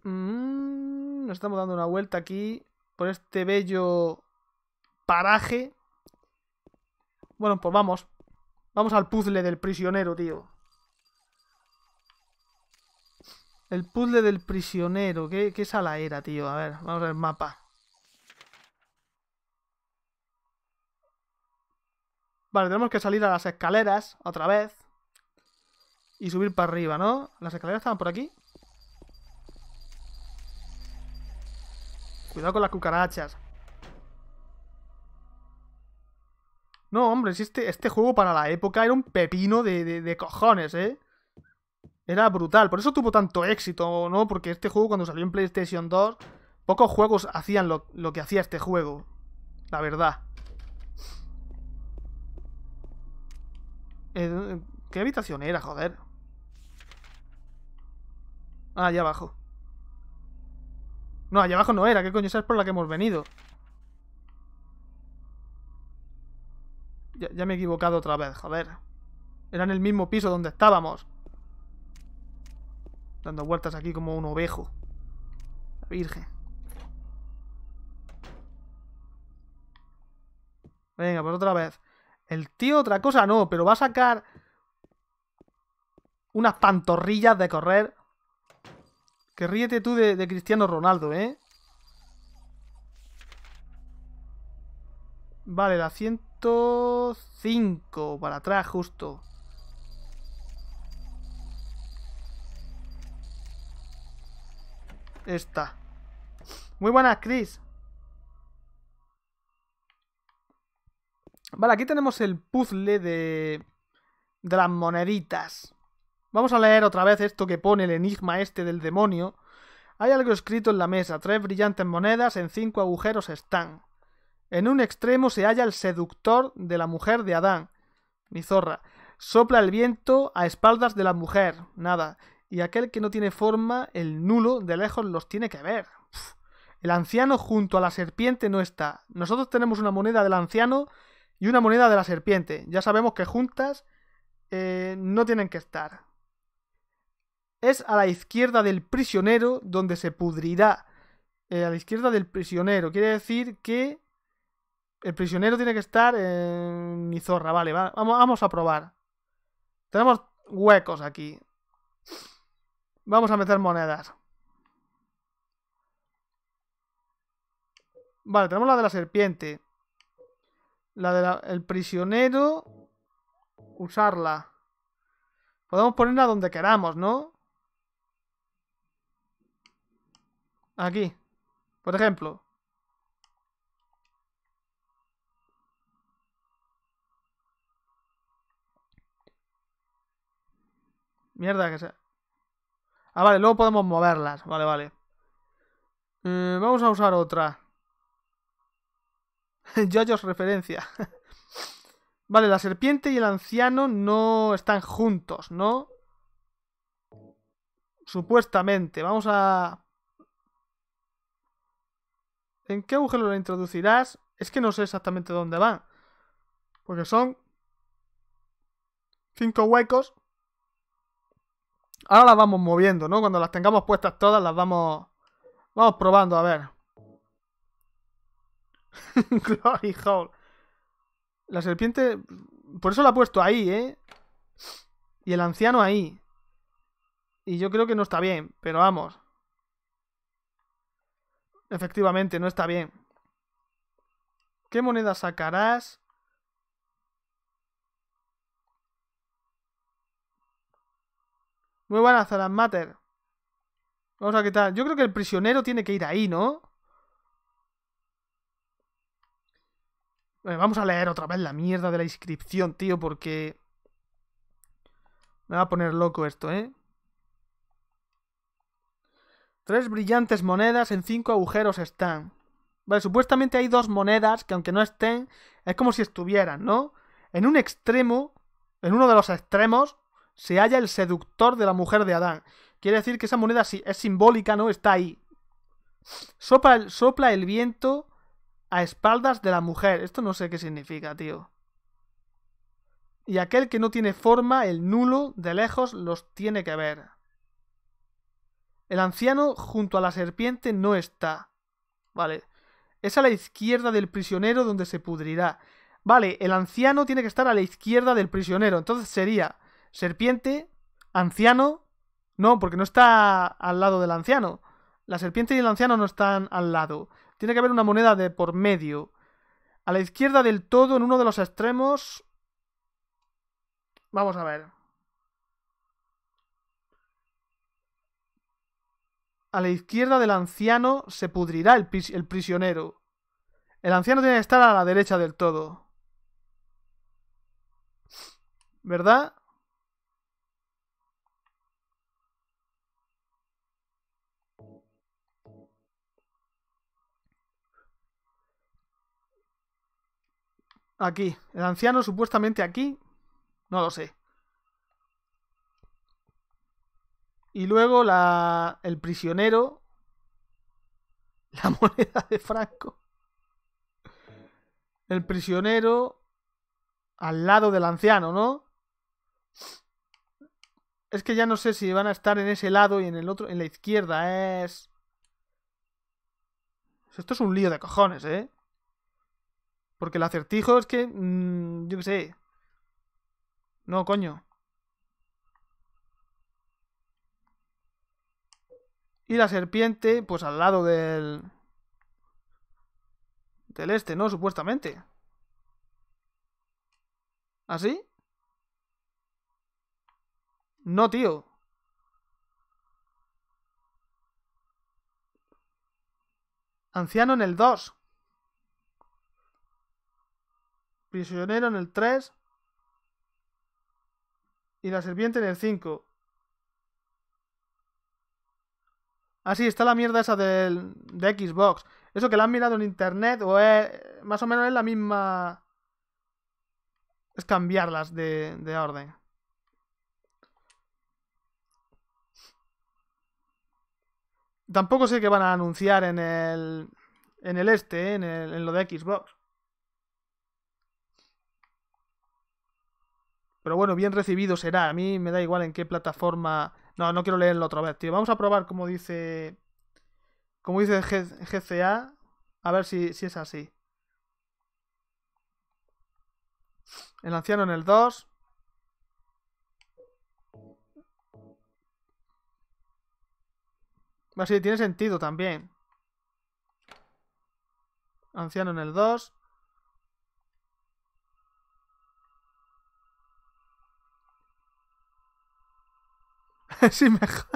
Mm, nos estamos dando una vuelta aquí por este bello paraje. Bueno, pues vamos. Vamos al puzzle del prisionero, tío. El puzzle del prisionero. ¿Qué, sala era, tío? A ver, vamos el mapa. Vale, tenemos que salir a las escaleras otra vez. Y subir para arriba, ¿no? ¿Las escaleras estaban por aquí? Cuidado con las cucarachas. No, hombre, si este, este juego para la época era un pepino de, de cojones, ¿eh? Era brutal. Por eso tuvo tanto éxito, ¿no? Porque este juego cuando salió en PlayStation 2, pocos juegos hacían lo, que hacía este juego. La verdad. Eh, ¿Qué habitación era, joder? Ah, allá abajo. No, allá abajo no era. ¿Qué coño es por la que hemos venido? Ya, ya me he equivocado otra vez, joder. Era en el mismo piso donde estábamos. Dando vueltas aquí como un ovejo. La Virgen. Venga, pues otra vez. El tío otra cosa no, pero va a sacar unas pantorrillas de correr. Que ríete tú de, de Cristiano Ronaldo, ¿eh? Vale, la 105 para atrás justo. esta. Muy buena, Chris. Vale, aquí tenemos el puzzle de... De las moneditas. Vamos a leer otra vez esto que pone el enigma este del demonio. Hay algo escrito en la mesa. Tres brillantes monedas en cinco agujeros están. En un extremo se halla el seductor de la mujer de Adán. Mi zorra. Sopla el viento a espaldas de la mujer. Nada y aquel que no tiene forma, el nulo, de lejos los tiene que ver. El anciano junto a la serpiente no está. Nosotros tenemos una moneda del anciano y una moneda de la serpiente. Ya sabemos que juntas eh, no tienen que estar. Es a la izquierda del prisionero donde se pudrirá. Eh, a la izquierda del prisionero. Quiere decir que el prisionero tiene que estar en mi zorra. Vale, vamos a probar. Tenemos huecos aquí. Vamos a meter monedas. Vale, tenemos la de la serpiente. La del prisionero. Usarla. Podemos ponerla donde queramos, ¿no? Aquí. Por ejemplo. Mierda que sea. Ah, vale, luego podemos moverlas. Vale, vale. Eh, vamos a usar otra. os referencia. vale, la serpiente y el anciano no están juntos, ¿no? Supuestamente. Vamos a... ¿En qué agujero la introducirás? Es que no sé exactamente dónde va Porque son... Cinco huecos. Ahora las vamos moviendo, ¿no? Cuando las tengamos puestas todas, las vamos... Vamos probando, a ver. Glory Hall. La serpiente... Por eso la ha puesto ahí, ¿eh? Y el anciano ahí. Y yo creo que no está bien, pero vamos. Efectivamente, no está bien. ¿Qué moneda sacarás? Muy buena, Zalan Mater. Vamos a quitar. Yo creo que el prisionero tiene que ir ahí, ¿no? Eh, vamos a leer otra vez la mierda de la inscripción, tío, porque... Me va a poner loco esto, ¿eh? Tres brillantes monedas en cinco agujeros están. Vale, supuestamente hay dos monedas que aunque no estén, es como si estuvieran, ¿no? En un extremo, en uno de los extremos, se halla el seductor de la mujer de Adán. Quiere decir que esa moneda sí, es simbólica, ¿no? Está ahí. Sopla el, sopla el viento a espaldas de la mujer. Esto no sé qué significa, tío. Y aquel que no tiene forma, el nulo, de lejos los tiene que ver. El anciano junto a la serpiente no está. Vale. Es a la izquierda del prisionero donde se pudrirá. Vale, el anciano tiene que estar a la izquierda del prisionero. Entonces sería serpiente, anciano. No, porque no está al lado del anciano. La serpiente y el anciano no están al lado. Tiene que haber una moneda de por medio. A la izquierda del todo, en uno de los extremos. Vamos a ver. A la izquierda del anciano se pudrirá el, el prisionero. El anciano tiene que estar a la derecha del todo. ¿Verdad? Aquí. El anciano supuestamente aquí. No lo sé. Y luego la, el prisionero. La moneda de Franco. El prisionero al lado del anciano, ¿no? Es que ya no sé si van a estar en ese lado y en el otro, en la izquierda. Es... Esto es un lío de cojones, ¿eh? Porque el acertijo es que... Mm, yo qué sé. No, coño. Y la serpiente, pues al lado del... Del este, ¿no? Supuestamente. ¿Así? ¿Ah, no, tío. Anciano en el 2. Prisionero en el 3. Y la serpiente en el 5. Ah, sí, está la mierda esa del, de Xbox. Eso que la han mirado en internet o es... Más o menos es la misma... Es cambiarlas de, orden. Tampoco sé que van a anunciar en el... En el este, ¿eh? en, el, en lo de Xbox. Pero bueno, bien recibido será. A mí me da igual en qué plataforma. No, no quiero leerlo otra vez, tío. Vamos a probar como dice. Como dice GCA. A ver si, si es así. El anciano en el 2. Así tiene sentido también. Anciano en el 2. mejor.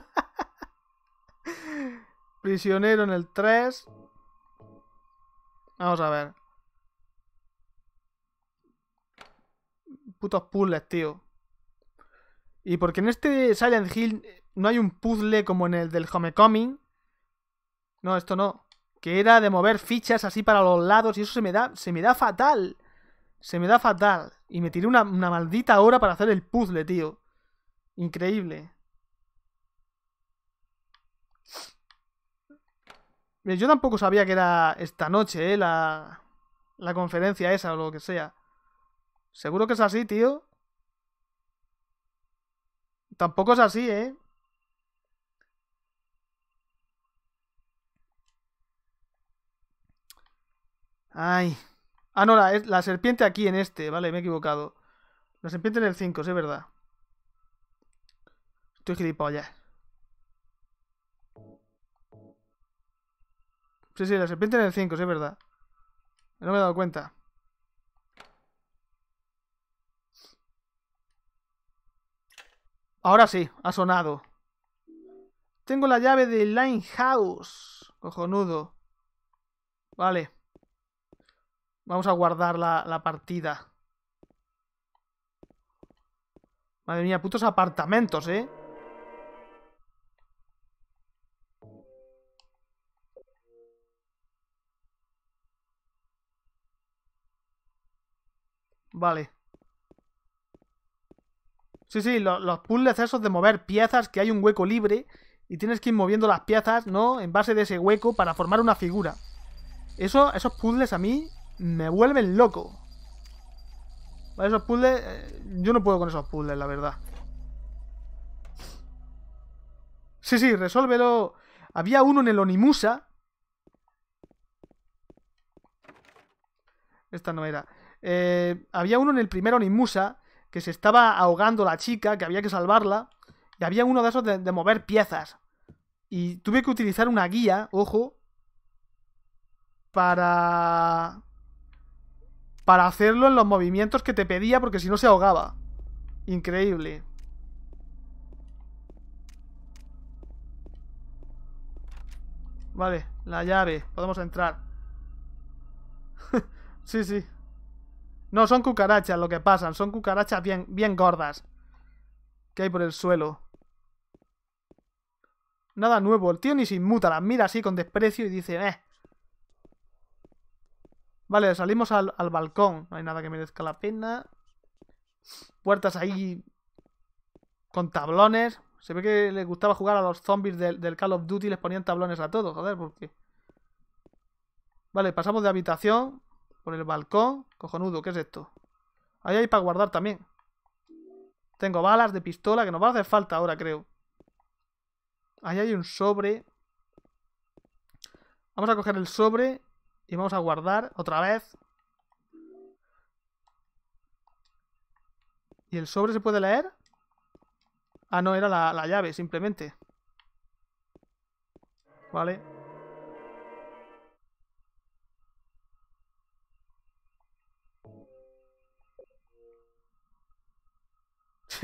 Prisionero en el 3. Vamos a ver. Putos puzzles, tío. Y porque en este Silent Hill no hay un puzzle como en el del Homecoming. No, esto no. Que era de mover fichas así para los lados y eso se me da, se me da fatal. Se me da fatal. Y me tiré una, una maldita hora para hacer el puzzle, tío. Increíble. Eh, yo tampoco sabía que era esta noche, ¿eh? La, conferencia esa o lo que sea. Seguro que es así, tío. Tampoco es así, ¿eh? Ay. Ah, no, la, la serpiente aquí en este. Vale, me he equivocado. La serpiente en el 5, sí, es verdad. Estoy gilipollas. Sí, sí, la serpiente en el 5, sí, es verdad. No me he dado cuenta. Ahora sí, ha sonado. Tengo la llave de Limehouse. Cojonudo. Vale. Vamos a guardar la, la partida. Madre mía, putos apartamentos, ¿eh? Vale. Sí, sí, los, puzzles esos de mover piezas, que hay un hueco libre y tienes que ir moviendo las piezas, ¿no? En base de ese hueco para formar una figura. Eso, esos puzzles a mí me vuelven loco. esos puzzles... Eh, yo no puedo con esos puzzles, la verdad. Sí, sí, resuélvelo. Había uno en el Onimusa. Esta no era. Eh, había uno en el primero, Nimusa, que se estaba ahogando la chica, que había que salvarla. Y había uno de esos de, de mover piezas. Y tuve que utilizar una guía, ojo, para... Para hacerlo en los movimientos que te pedía, porque si no se ahogaba. Increíble. Vale, la llave. Podemos entrar. sí, sí. No, son cucarachas lo que pasan. Son cucarachas bien, bien gordas. Que hay por el suelo. Nada nuevo. El tío ni se inmuta. Las mira así con desprecio y dice... Eh. Vale, salimos al, balcón. No hay nada que merezca la pena. Puertas ahí... Con tablones. Se ve que le gustaba jugar a los zombies del, Call of Duty les ponían tablones a todos, joder, qué? Vale, pasamos de habitación. Por el balcón. Cojonudo, ¿qué es esto? Ahí hay para guardar también. Tengo balas de pistola que nos va a hacer falta ahora, creo. Ahí hay un sobre. Vamos a coger el sobre y vamos a guardar otra vez. ¿Y el sobre se puede leer? Ah, no, era la, la llave, simplemente. Vale.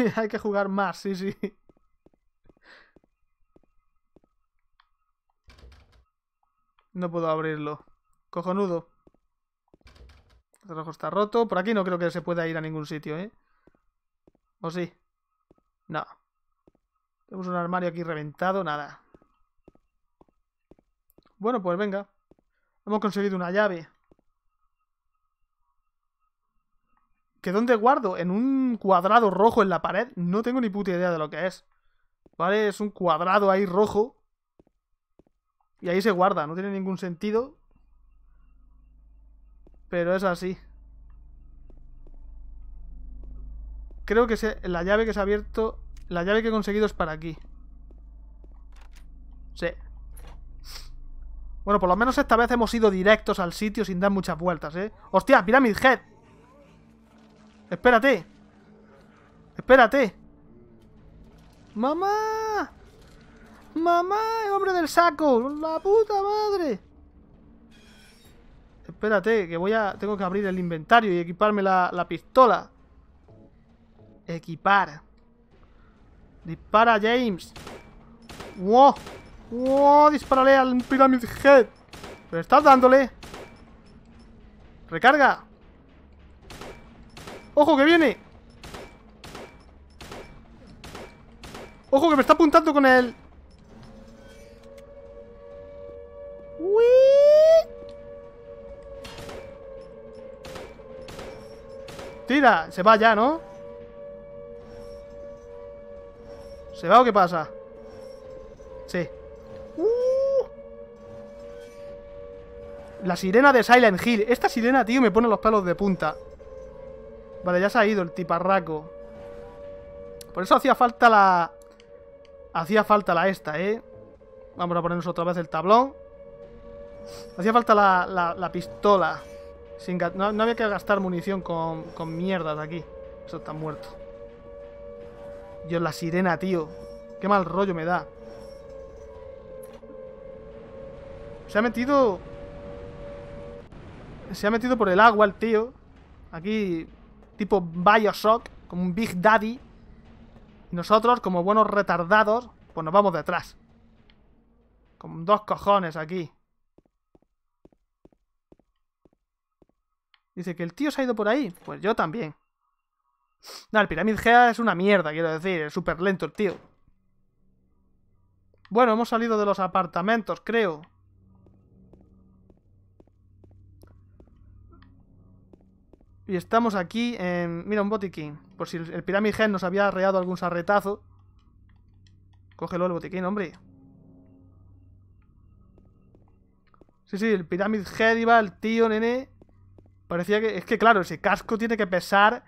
hay que jugar más, sí, sí. No puedo abrirlo. Cojonudo. El rojo está roto. Por aquí no creo que se pueda ir a ningún sitio, ¿eh? ¿O sí? No. Tenemos un armario aquí reventado, nada. Bueno, pues venga. Hemos conseguido una llave. ¿Que dónde guardo? En un cuadrado rojo en la pared. No tengo ni puta idea de lo que es. ¿Vale? Es un cuadrado ahí rojo. Y ahí se guarda. No tiene ningún sentido. Pero es así. Creo que la llave que se ha abierto... La llave que he conseguido es para aquí. Sí. Bueno, por lo menos esta vez hemos ido directos al sitio sin dar muchas vueltas, ¿eh? ¡Hostia! ¡Pyramid Head! Espérate. Espérate. Mamá. Mamá, hombre del saco. La puta madre. Espérate, que voy a... Tengo que abrir el inventario y equiparme la, pistola. Equipar. Dispara, James. ¡Wow! ¡Wow! Disparale al Pyramid Head. Pero estás dándole. Recarga. ¡Ojo que viene! ¡Ojo que me está apuntando con él! ¡Tira! Se va ya, ¿no? ¿Se va o qué pasa? Sí. Uh. La sirena de Silent Hill. Esta sirena, tío, me pone los palos de punta. Vale, ya se ha ido el tiparraco. Por eso hacía falta la... Hacía falta la esta, ¿eh? Vamos a ponernos otra vez el tablón. Hacía falta la, pistola. Sin, no, había que gastar munición con, con mierdas de aquí. Eso está muerto. Dios, la sirena, tío. Qué mal rollo me da. Se ha metido... Se ha metido por el agua el tío. Aquí tipo Bioshock, como un Big Daddy. Y nosotros, como buenos retardados, pues nos vamos detrás. Con dos cojones aquí. Dice que el tío se ha ido por ahí. Pues yo también. No, el Pyramid Gea es una mierda, quiero decir. Es súper lento el tío. Bueno, hemos salido de los apartamentos, creo. Y estamos aquí en... Mira, un botiquín. Por si el Pyramid Head nos había arreado algún sarretazo. Cógelo el botiquín, hombre. Sí, sí, el Pyramid Head iba, el tío, nene... Parecía que... Es que claro, ese casco tiene que pesar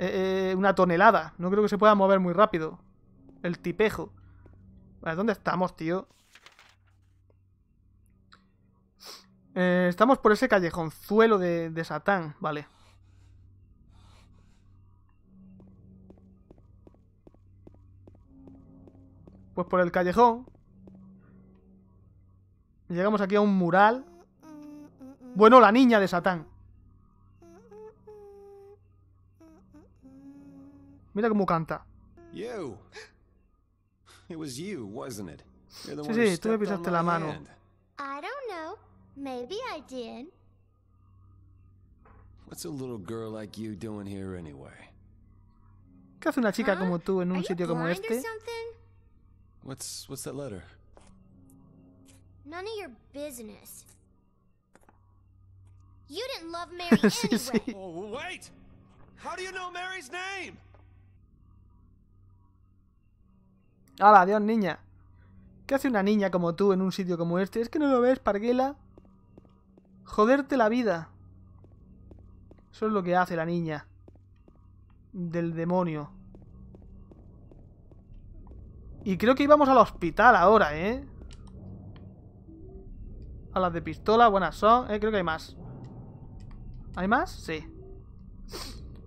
eh, eh, una tonelada. No creo que se pueda mover muy rápido. El tipejo. Vale, ¿dónde estamos, tío? Eh, estamos por ese callejonzuelo de, de Satán, vale. Pues por el callejón. Llegamos aquí a un mural. Bueno, la niña de Satán. Mira cómo canta. You. It was you, wasn't it? sí, sí, tú me pisaste la mano. I don't know. Maybe I did. What's a little girl like you doing here anyway? ¿Qué hace una chica como tú en un sitio como este? What's what's that letter? None of your business. You didn't love Mary anyway. oh, wait! How do you know Mary's name? Hola, adiós, niña. ¿Qué hace una niña como tú en un sitio como este? ¿Es que no lo ves, Parguela? Joderte la vida. Eso es lo que hace la niña. Del demonio. Y creo que íbamos al hospital ahora, ¿eh? A las de pistola, buenas son. Eh, creo que hay más. ¿Hay más? Sí.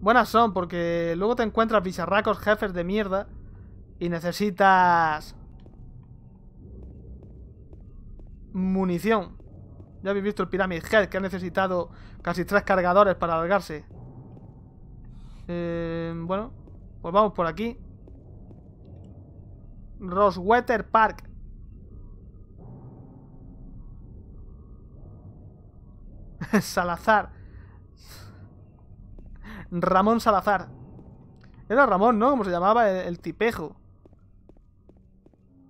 Buenas son, porque luego te encuentras bicharracos jefes de mierda y necesitas... Munición. Ya habéis visto el Pyramid Head, que ha necesitado casi tres cargadores para alargarse. Eh, bueno, pues vamos por aquí. Roswater Park. Salazar. Ramón Salazar. Era Ramón, ¿no? Como se llamaba el, tipejo.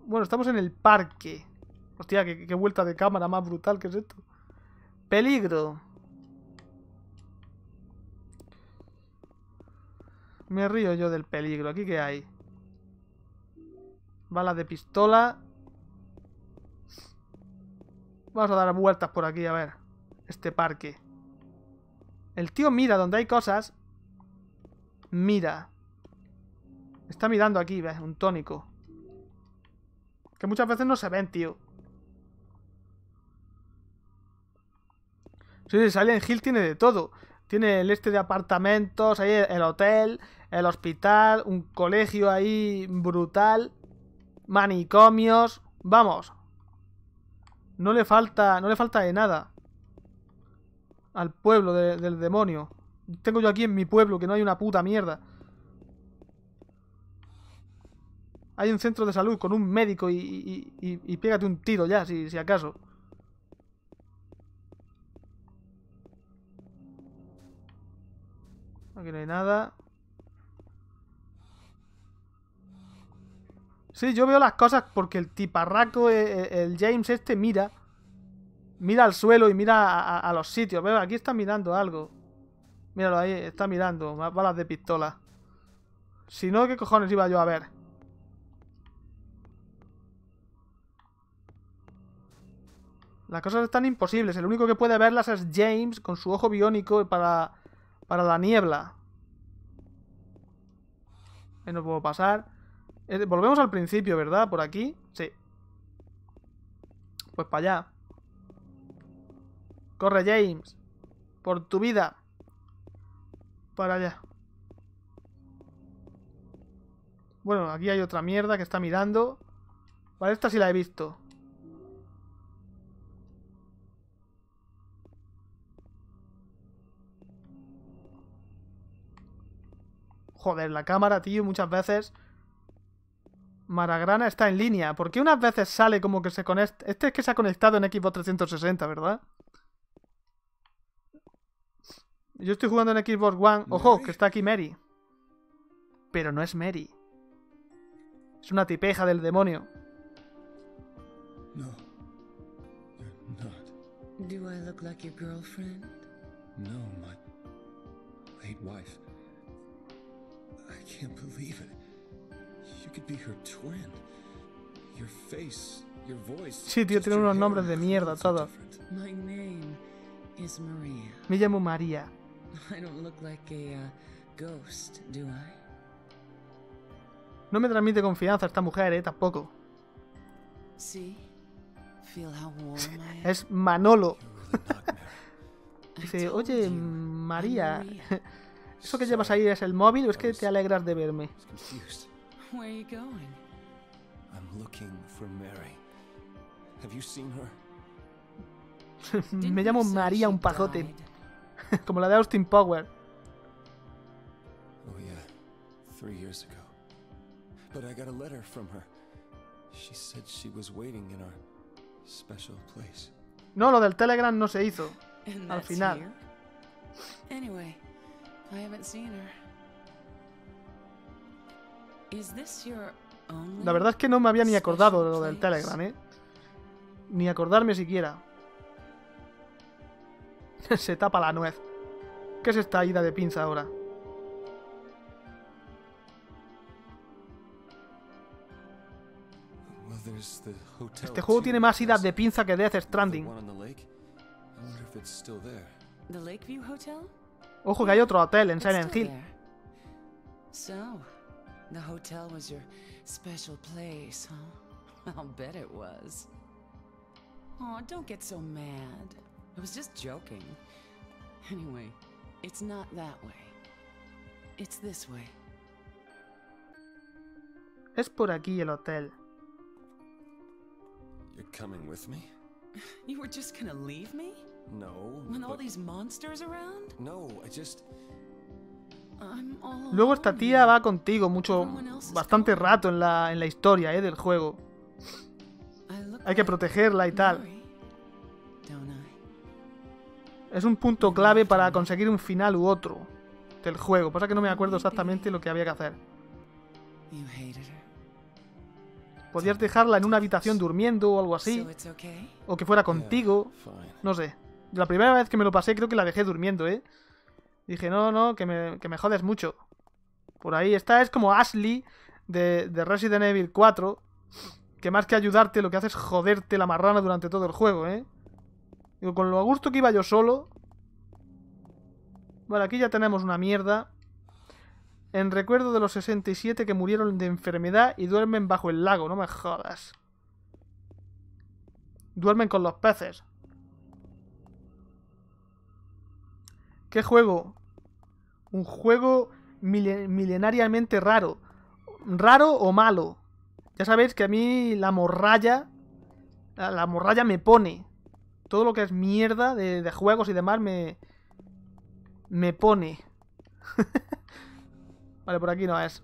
Bueno, estamos en el parque. Hostia, qué, qué vuelta de cámara más brutal que es esto. Peligro. Me río yo del peligro. ¿Aquí qué hay? Bala de pistola. Vamos a dar vueltas por aquí, a ver. Este parque. El tío mira donde hay cosas. Mira. Está mirando aquí, ¿ves? Un tónico. Que muchas veces no se ven, tío. Sí, Silent Hill tiene de todo. Tiene el este de apartamentos, ahí el hotel, el hospital, un colegio ahí brutal manicomios. Vamos. No le falta, no le falta de nada al pueblo del demonio. Tengo yo aquí en mi pueblo que no hay una puta mierda. Hay un centro de salud con un médico y, y, pégate un tiro ya, si, si acaso. Aquí no hay nada. Sí, yo veo las cosas porque el tiparraco, eh, eh, el, James este, mira. Mira al suelo y mira a, los sitios. Veo, aquí está mirando algo. Míralo ahí, está mirando. Más balas de pistola. Si no, ¿qué cojones iba yo a ver? Las cosas están imposibles. El único que puede verlas es James con su ojo biónico para, para la niebla. Ahí no puedo pasar. Volvemos al principio, ¿verdad? Por aquí. Sí. Pues para allá. Corre, James. Por tu vida. Para allá. Bueno, aquí hay otra mierda que está mirando. Vale, esta sí la he visto. Joder, la cámara, tío, muchas veces Maragrana está en línea. porque qué unas veces sale como que se conecta? Este es que se ha conectado en Xbox 360, ¿verdad? Yo estoy jugando en Xbox One. Ojo, que está aquí Mary. Pero no es Mary. Es una tipeja del demonio. No. Do I look like your No, my late wife. Sí, tío, tiene unos nombres de mierda Todo Me llamo María. Uh, no me transmite confianza esta mujer, eh, tampoco. es Manolo. Dice, oye, María, ¿eso que llevas ahí es el móvil o es que te alegras de verme? Where are you going? I'm looking for Mary. Have you seen her? Me llamo María un pajote. Como la de Austin Power. Oh yeah, three years ago. But I got a letter from her. She said she was waiting in our special place. No, lo del Telegram no se hizo. Al final. Anyway, I haven't seen her. La verdad es que no me había ni acordado de lo del Telegram, ¿eh? Ni acordarme siquiera. Se tapa la nuez. ¿Qué es esta ida de pinza ahora? Este juego tiene más idas de pinza que Death Stranding. Ojo que hay otro hotel en Silent Hill. The hotel was your special place, huh? I'll bet it was. Aw, oh, don't get so mad. I was just joking. Anyway, it's not that way. It's this way. Es por aquí el hotel. You're coming with me? You were just gonna leave me? No. When all these monsters around? No, I just. Luego esta tía va contigo mucho, bastante rato en la, en la historia ¿eh? del juego. Hay que protegerla y tal. Es un punto clave para conseguir un final u otro del juego. Pasa que no me acuerdo exactamente lo que había que hacer. Podías dejarla en una habitación durmiendo o algo así. O que fuera contigo. No sé. La primera vez que me lo pasé creo que la dejé durmiendo, ¿eh? Dije, no, no, que me, jodes mucho. Por ahí. está, es como Ashley de, de Resident Evil 4. Que más que ayudarte, lo que hace es joderte la marrana durante todo el juego, ¿eh? Digo, con lo a gusto que iba yo solo. Bueno, aquí ya tenemos una mierda. En recuerdo de los 67 que murieron de enfermedad y duermen bajo el lago, no me jodas. Duermen con los peces. ¿Qué juego? Un juego milenariamente raro. Raro o malo. Ya sabéis que a mí la morralla... La, morralla me pone. Todo lo que es mierda de, juegos y demás me... Me pone. vale, por aquí no es.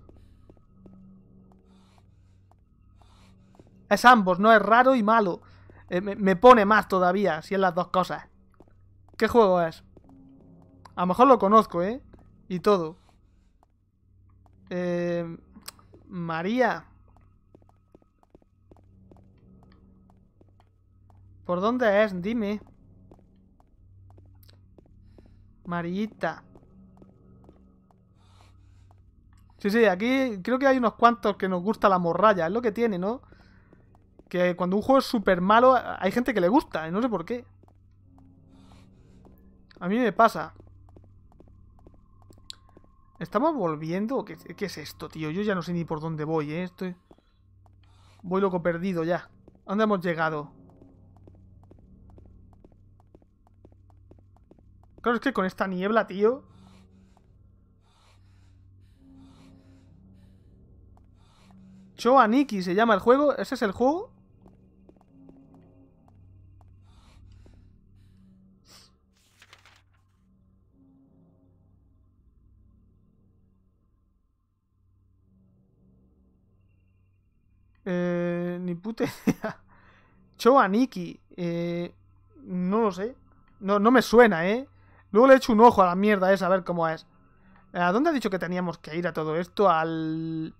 Es ambos, no es raro y malo. Eh, me, me pone más todavía, si es las dos cosas. ¿Qué juego es? A lo mejor lo conozco, ¿eh? Y todo. Eh, María. ¿Por dónde es? Dime. Marillita. Sí, sí, aquí creo que hay unos cuantos que nos gusta la morralla, es lo que tiene, ¿no? Que cuando un juego es súper malo, hay gente que le gusta, y no sé por qué. A mí me pasa. ¿Estamos volviendo? ¿Qué, es esto, tío? Yo ya no sé ni por dónde voy, ¿eh? Estoy... Voy loco perdido ya. ¿A dónde hemos llegado? Claro, es que con esta niebla, tío... Choaniki se llama el juego. ¿Ese es el juego? Eh, ni puta idea. Nikki... Eh, no lo sé. No, me suena, ¿eh? Luego le echo un ojo a la mierda esa, a ver cómo es. Eh, ¿A dónde ha dicho que teníamos que ir a todo esto? Al...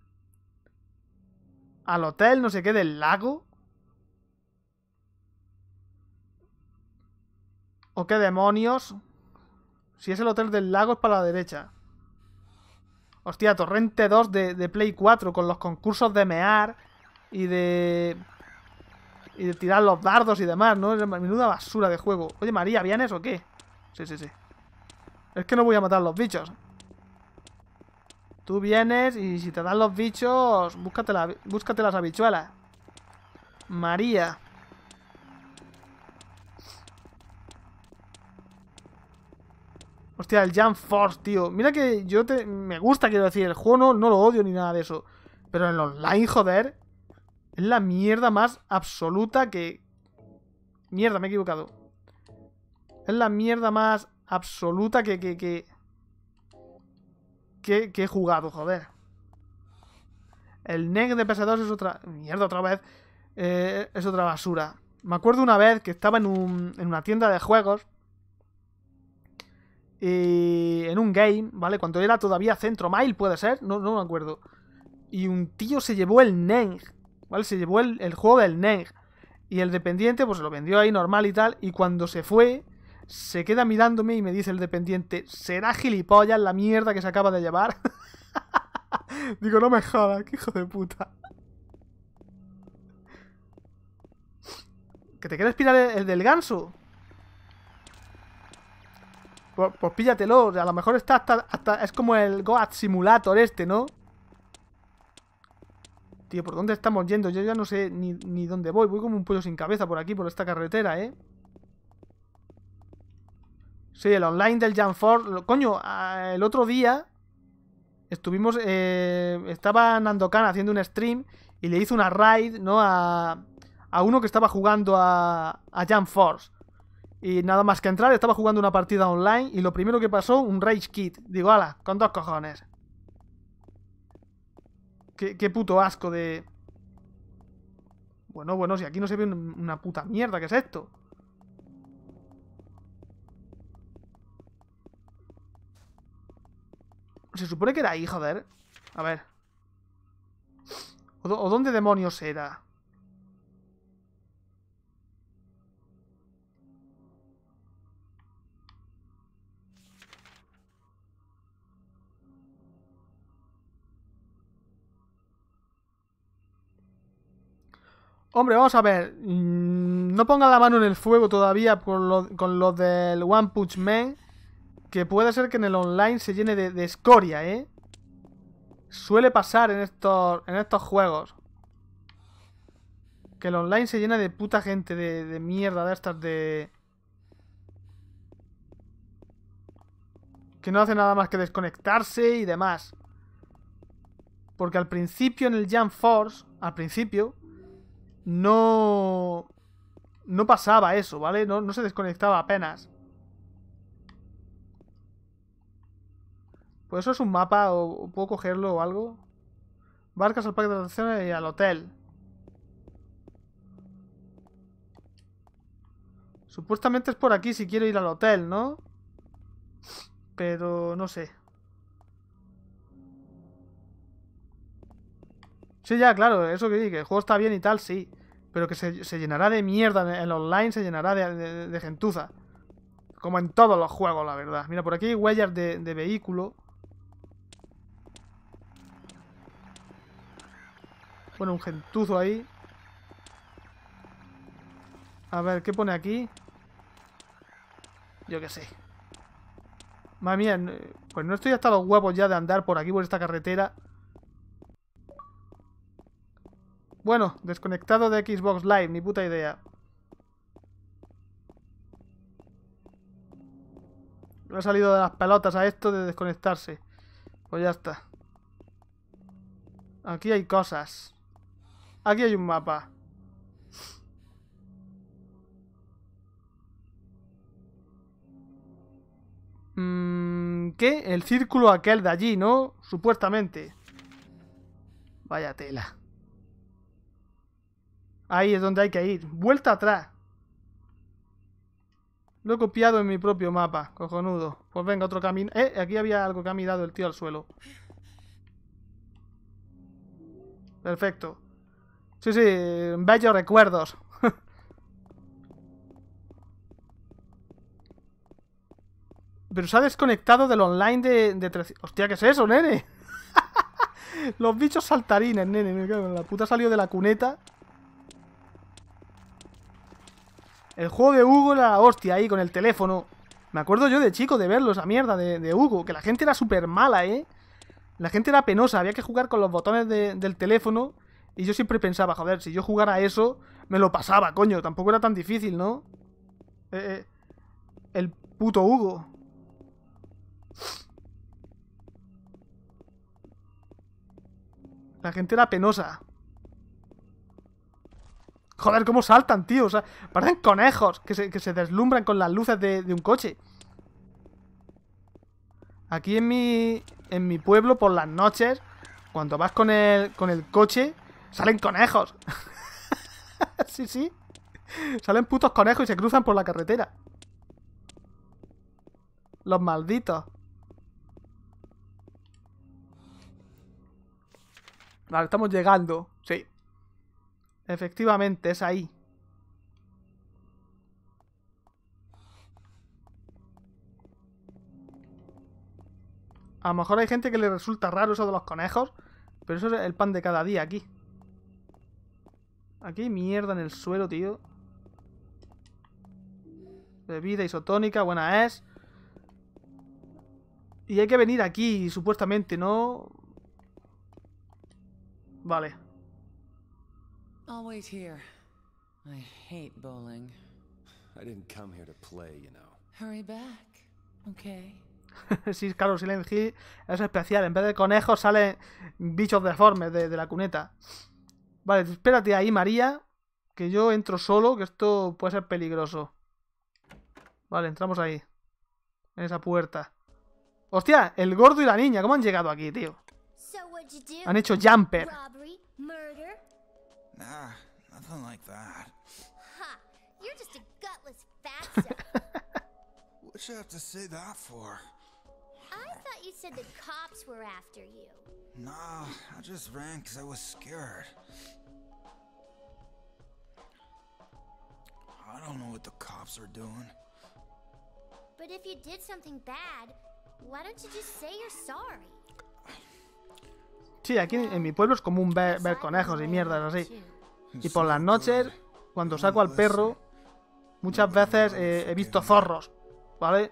Al hotel, no sé qué, del lago. ¿O qué demonios? Si es el hotel del lago es para la derecha. Hostia, Torrente 2 de, de Play 4 con los concursos de mear y de y de tirar los dardos y demás, ¿no? Es Menuda basura de juego. Oye, María, ¿vienes o qué? Sí, sí, sí. Es que no voy a matar los bichos. Tú vienes y si te dan los bichos, búscate, la, búscate las habichuelas. María. Hostia, el Jump Force, tío. Mira que yo te... Me gusta, quiero decir. El juego no, lo odio ni nada de eso. Pero en online, joder. Es la mierda más absoluta que... Mierda, me he equivocado. Es la mierda más absoluta que... que, que... Que, he jugado, joder. El Neng de ps es otra... Mierda, otra vez. Eh, es otra basura. Me acuerdo una vez que estaba en, una tienda de juegos. Y en un game, ¿vale? Cuando era todavía Centro Mile, puede ser, no, no me acuerdo. Y un tío se llevó el NEG ¿vale? Se llevó el, juego del NEG. Y el dependiente, pues lo vendió ahí normal y tal. Y cuando se fue, se queda mirándome y me dice el dependiente: ¿Será gilipollas la mierda que se acaba de llevar? Digo, no me jodas, que hijo de puta. ¿Que te quieres pillar el, del ganso? Pues, pues, píllatelo, a lo mejor está hasta, hasta, Es como el Goat Simulator este, ¿no? Tío, ¿por dónde estamos yendo? Yo ya no sé ni, dónde voy. Voy como un pollo sin cabeza por aquí, por esta carretera, ¿eh? Sí, el online del Force... Coño, el otro día estuvimos. Eh, estaba estaba Khan haciendo un stream y le hizo una raid, ¿no? A, a uno que estaba jugando a, a Jam Force. Y nada más que entrar, estaba jugando una partida online y lo primero que pasó, un Rage Kit. Digo, ala, con dos cojones. Qué, puto asco de... Bueno, bueno, si aquí no se ve una puta mierda, ¿qué es esto? Se supone que era ahí, joder. A ver. ¿O, o dónde demonios era? Hombre, vamos a ver. Mm, no ponga la mano en el fuego todavía con lo del One Punch Man. Que puede ser que en el online se llene de, escoria, ¿eh? Suele pasar en estos, en estos juegos. Que el online se llena de puta gente, de, de mierda, de estas de... Que no hace nada más que desconectarse y demás. Porque al principio en el Jam Force, al principio, no... No pasaba eso, ¿vale? No, se desconectaba apenas. Pues eso es un mapa, o, puedo cogerlo o algo. Barcas al parque de atracciones y al hotel. Supuestamente es por aquí si quiero ir al hotel, ¿no? Pero no sé. Sí, ya, claro, eso que dije, que el juego está bien y tal, sí pero que se, llenará de mierda. El online se llenará de, gentuza. Como en todos los juegos, la verdad. Mira, por aquí hay huellas de, vehículo. Bueno, un gentuzo ahí. A ver, ¿qué pone aquí? Yo qué sé. Madre mía, pues no estoy hasta los huevos ya de andar por aquí, por esta carretera. Bueno, desconectado de Xbox Live, ni puta idea. Me ha salido de las pelotas a esto de desconectarse. Pues ya está. Aquí hay cosas. Aquí hay un mapa. Mm, ¿Qué? El círculo aquel de allí, ¿no? Supuestamente. Vaya tela. Ahí es donde hay que ir. Vuelta atrás. Lo he copiado en mi propio mapa, cojonudo. Pues venga, otro camino. Eh, aquí había algo que ha mirado el tío al suelo. Perfecto. Sí, sí, bellos recuerdos. Pero se ha desconectado del online de... de Hostia, ¿qué es eso, nene? Los bichos saltarines, nene. la puta salió de la cuneta. El juego de Hugo era la hostia ahí con el teléfono. Me acuerdo yo de chico de verlo, esa mierda de, Hugo, que la gente era súper mala, ¿eh? La gente era penosa, había que jugar con los botones del teléfono. Y yo siempre pensaba, joder, si yo jugara eso, me lo pasaba, coño. Tampoco era tan difícil, ¿no? Eh, eh, el puto Hugo. La gente era penosa. Joder, cómo saltan, tío. O sea, parecen conejos que se, deslumbran con las luces de, un coche. Aquí en mi, en mi pueblo, por las noches, cuando vas con el, con el coche, salen conejos. sí, sí. Salen putos conejos y se cruzan por la carretera. Los malditos. Vale, estamos llegando. Sí. Efectivamente, es ahí. A lo mejor hay gente que le resulta raro eso de los conejos, pero eso es el pan de cada día aquí. Aquí hay mierda en el suelo, tío. Bebida isotónica, buena es. Y hay que venir aquí, supuestamente, ¿no? Vale. I'll wait here. I hate bowling. I didn't come here to play, you know. Hurry back, okay? sí, claro, Silent Hill es especial. En vez de conejos salen bichos deformes de, de la cuneta. Vale, espérate ahí, María, que yo entro solo, que esto puede ser peligroso. Vale, entramos ahí. En esa puerta. ¡Hostia! El gordo y la niña, ¿cómo han llegado aquí, tío? Han hecho jumper. Nah, nothing like that. Ha! You're just a gutless bastard. What'd you have to say that for? I thought you said the cops were after you. Nah, I just ran because I was scared. I don't know what the cops are doing. But if you did something bad, why don't you just say you're sorry? Sí, aquí en mi pueblo es común pues ver, conejos y mierdas así. Y por las noches, cuando saco al perro, muchas veces eh, he visto zorros, ¿vale?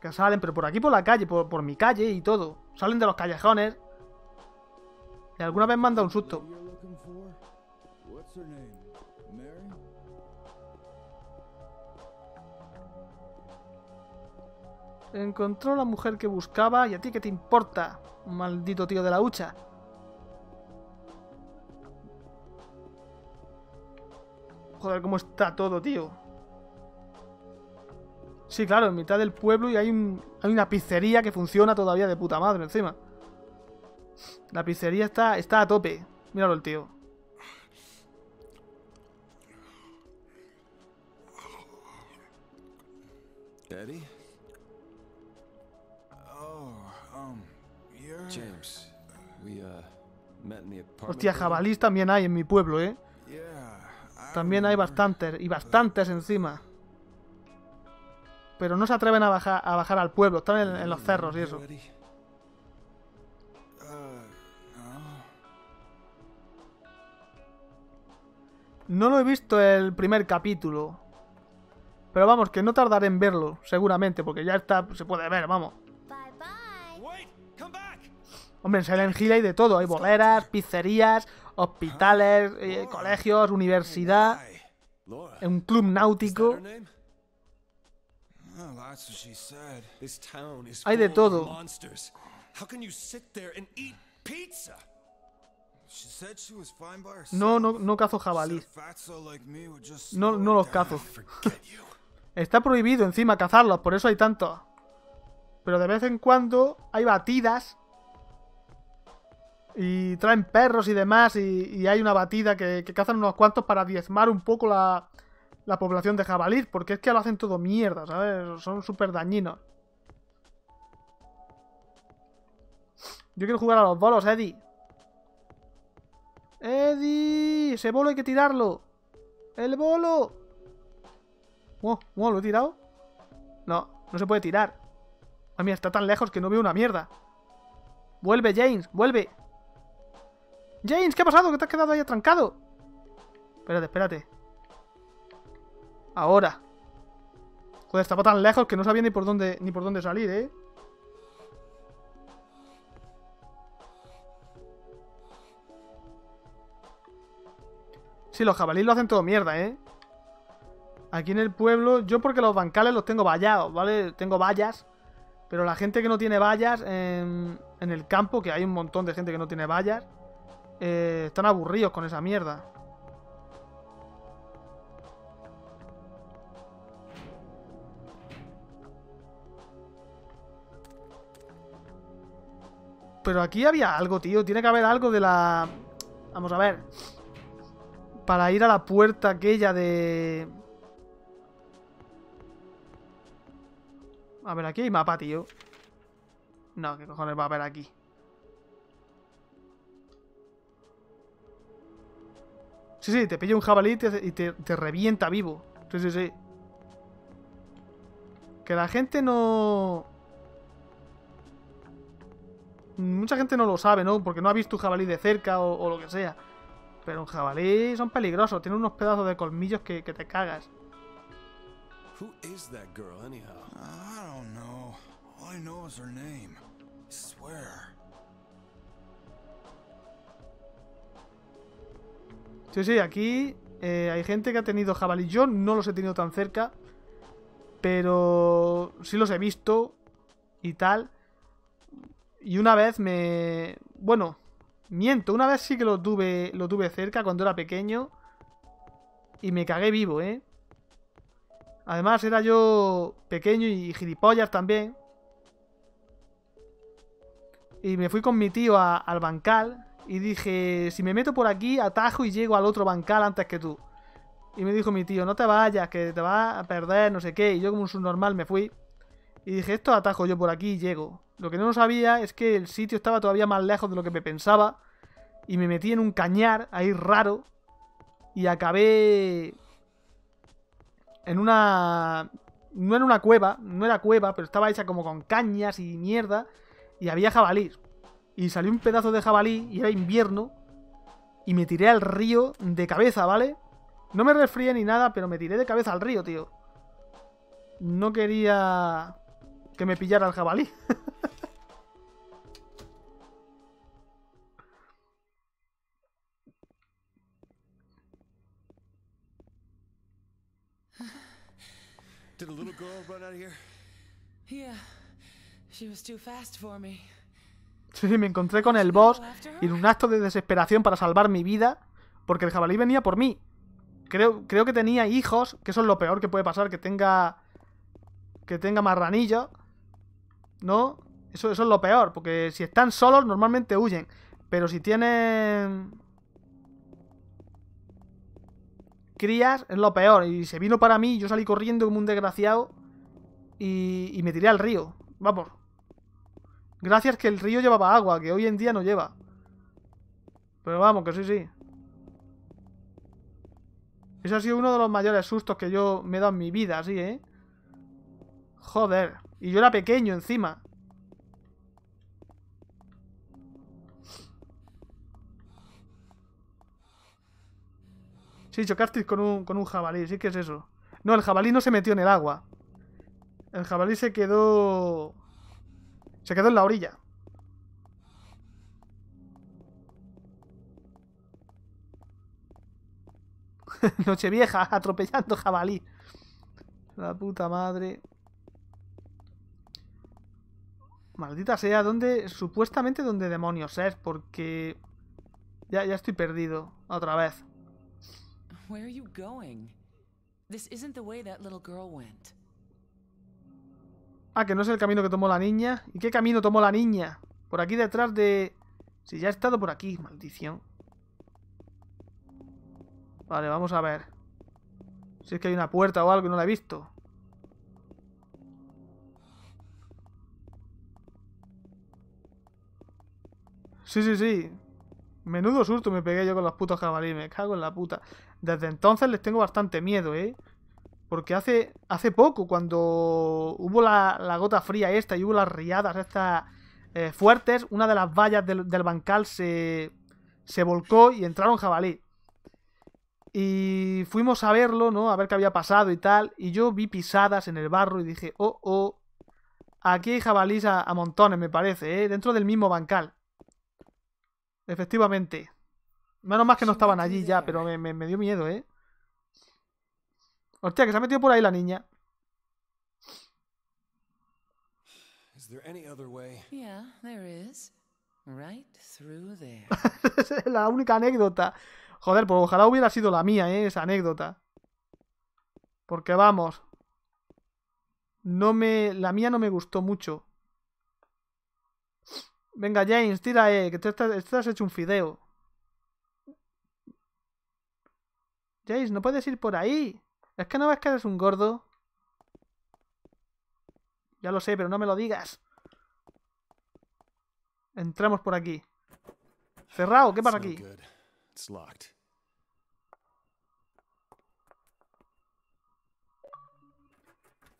Que salen, pero por aquí por la calle, por, por mi calle y todo. Salen de los callejones. Y alguna vez me han dado un susto. encontró la mujer que buscaba y a ti qué te importa, maldito tío de la hucha. Joder, cómo está todo, tío. Sí, claro, en mitad del pueblo y hay, hay una pizzería que funciona todavía de puta madre encima. La pizzería está, está a tope. Míralo el tío. Uh, Hostia, jabalís también hay en mi pueblo, ¿eh? También hay bastantes, y bastantes encima. Pero no se atreven a bajar, al pueblo, están en, en los mm, cerros y eso. Uh, no lo he visto el primer capítulo. Pero vamos, que no tardaré en verlo, seguramente, porque ya está, se puede ver, vamos. Hombre, en Silent Hill hay de todo. Hay boleras, pizzerías, hospitales, eh, colegios, universidad, un club náutico. Ah, hay de todo. No, no, no cazo jabalí. No, no los cazo. Está prohibido encima cazarlos, por eso hay tanto. Pero de vez en cuando hay batidas y traen perros y demás y, hay una batida que, cazan unos cuantos para diezmar un poco la, población de jabalí, porque es que lo hacen todo mierda, ¿sabes? Son súper dañinos. Yo quiero jugar a los bolos, Eddie. ¡Eddie! ¡Ese bolo hay que tirarlo! ¡El bolo! Wow, ¿Lo he tirado? No, no se puede tirar. Ah, a mí está tan lejos que no veo una mierda. ¡Vuelve, James! ¡Vuelve! James, ¿qué ha pasado? ¿Que te has quedado ahí atrancado? Espérate, espérate. Ahora. Joder, estaba tan lejos que no sabía ni por dónde, ni por dónde salir, ¿eh? Sí, los jabalíes lo hacen todo mierda, ¿eh? Aquí en el pueblo, yo porque los bancales los tengo vallados, ¿vale? Tengo vallas. Pero la gente que no tiene vallas en, en el campo, que hay un montón de gente que no tiene vallas, eh, están aburridos con esa mierda. Pero aquí había algo, tío. Tiene que haber algo de la... Vamos a ver. Para ir a la puerta aquella de... A ver, aquí hay mapa, tío. No, ¿qué cojones va a haber aquí? Sí, sí, te pilla un jabalí y te, revienta vivo. Sí, sí, sí. Que la gente no... Mucha gente no lo sabe, ¿no? Porque no ha visto un jabalí de cerca o, lo que sea. Pero un jabalí son peligrosos. tiene unos pedazos de colmillos que, te cagas. Sí, sí, aquí eh, hay gente que ha tenido jabalí. Yo no los he tenido tan cerca, pero sí los he visto y tal. Y una vez me... Bueno, miento, una vez sí que lo tuve, tuve cerca cuando era pequeño y me cagué vivo, ¿eh? Además era yo pequeño y gilipollas también. Y me fui con mi tío al bancal, y dije, si me meto por aquí, atajo y llego al otro bancal antes que tú. Y me dijo mi tío, no te vayas, que te vas a perder, no sé qué. Y yo como un subnormal me fui. Y dije, esto atajo yo por aquí y llego. Lo que no sabía es que el sitio estaba todavía más lejos de lo que me pensaba. Y me metí en un cañar ahí raro. Y acabé en una... No era una cueva, no era cueva, pero estaba hecha como con cañas y mierda. Y había jabalís y salió un pedazo de jabalí y era invierno y me tiré al río de cabeza, ¿vale? No me resfríe ni nada, pero me tiré de cabeza al río, tío. No quería que me pillara el jabalí. Did a little girl run out Sí, me encontré con el boss y en un acto de desesperación para salvar mi vida, porque el jabalí venía por mí. Creo, creo que tenía hijos, que eso es lo peor que puede pasar, que tenga... Que tenga marranillo. ¿No? Eso, eso es lo peor, porque si están solos normalmente huyen. Pero si tienen... Crías es lo peor. Y se vino para mí, yo salí corriendo como un desgraciado y, y me tiré al río. Vamos, Gracias que el río llevaba agua, que hoy en día no lleva. Pero vamos, que sí, sí. Eso ha sido uno de los mayores sustos que yo me he dado en mi vida, así, ¿eh? Joder. Y yo era pequeño encima. Sí, chocasteis con un, con un jabalí, sí que es eso. No, el jabalí no se metió en el agua. El jabalí se quedó se quedó en la orilla. Noche vieja atropellando jabalí. La puta madre. Maldita sea, ¿dónde? Supuestamente donde demonios es, porque... Ya, ya estoy perdido, otra vez. ¿Dónde Ah, que no es el camino que tomó la niña. ¿Y qué camino tomó la niña? Por aquí detrás de... Si ya ha estado por aquí, maldición. Vale, vamos a ver. Si es que hay una puerta o algo y no la he visto. Sí, sí, sí. Menudo susto me pegué yo con los putos jabalíes. Me cago en la puta. Desde entonces les tengo bastante miedo, ¿eh? Porque hace, hace poco, cuando hubo la, gota fría esta y hubo las riadas estas eh, fuertes, una de las vallas del, bancal se, se volcó y entraron jabalí. Y fuimos a verlo, ¿no? A ver qué había pasado y tal. Y yo vi pisadas en el barro y dije, oh, oh, aquí hay jabalís a, montones, me parece, ¿eh? Dentro del mismo bancal. Efectivamente. Menos mal que no estaban allí ya, pero me dio miedo, ¿eh? Hostia, que se ha metido por ahí la niña. Is es la única anécdota. Joder, pues ojalá hubiera sido la mía, ¿eh? Esa anécdota. Porque vamos. No me. La mía no me gustó mucho. Venga, James, tira, eh, que te, te has hecho un fideo. James, no puedes ir por ahí. Es que no ves que eres un gordo. Ya lo sé, pero no me lo digas. Entramos por aquí. Cerrado, ¿qué pasa aquí?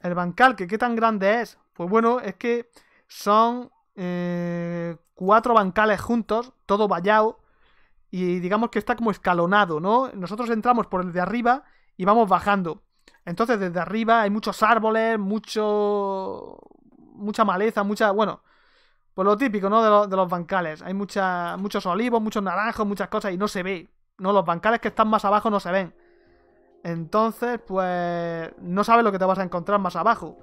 El bancal, que qué tan grande es. Pues bueno, es que son eh, cuatro bancales juntos, todo vallado. Y digamos que está como escalonado, ¿no? Nosotros entramos por el de arriba y vamos bajando. Entonces desde arriba hay muchos árboles, mucho mucha maleza, mucha, bueno, pues lo típico, ¿no? De, los bancales. Hay mucha, muchos olivos, muchos naranjos, muchas cosas y no se ve. No, los bancales que están más abajo no se ven. Entonces, pues no sabes lo que te vas a encontrar más abajo.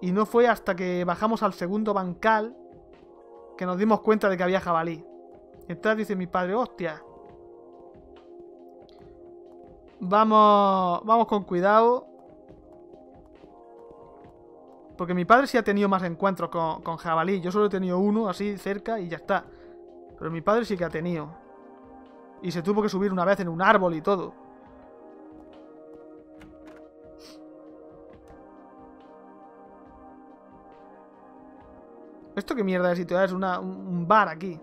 Y no fue hasta que bajamos al segundo bancal que nos dimos cuenta de que había jabalí. Entonces dice mi padre, hostia, Vamos, vamos con cuidado. Porque mi padre sí ha tenido más encuentros con, jabalí. Yo solo he tenido uno así cerca y ya está. Pero mi padre sí que ha tenido. Y se tuvo que subir una vez en un árbol y todo. ¿Esto qué mierda de sitio es? Una, un bar aquí.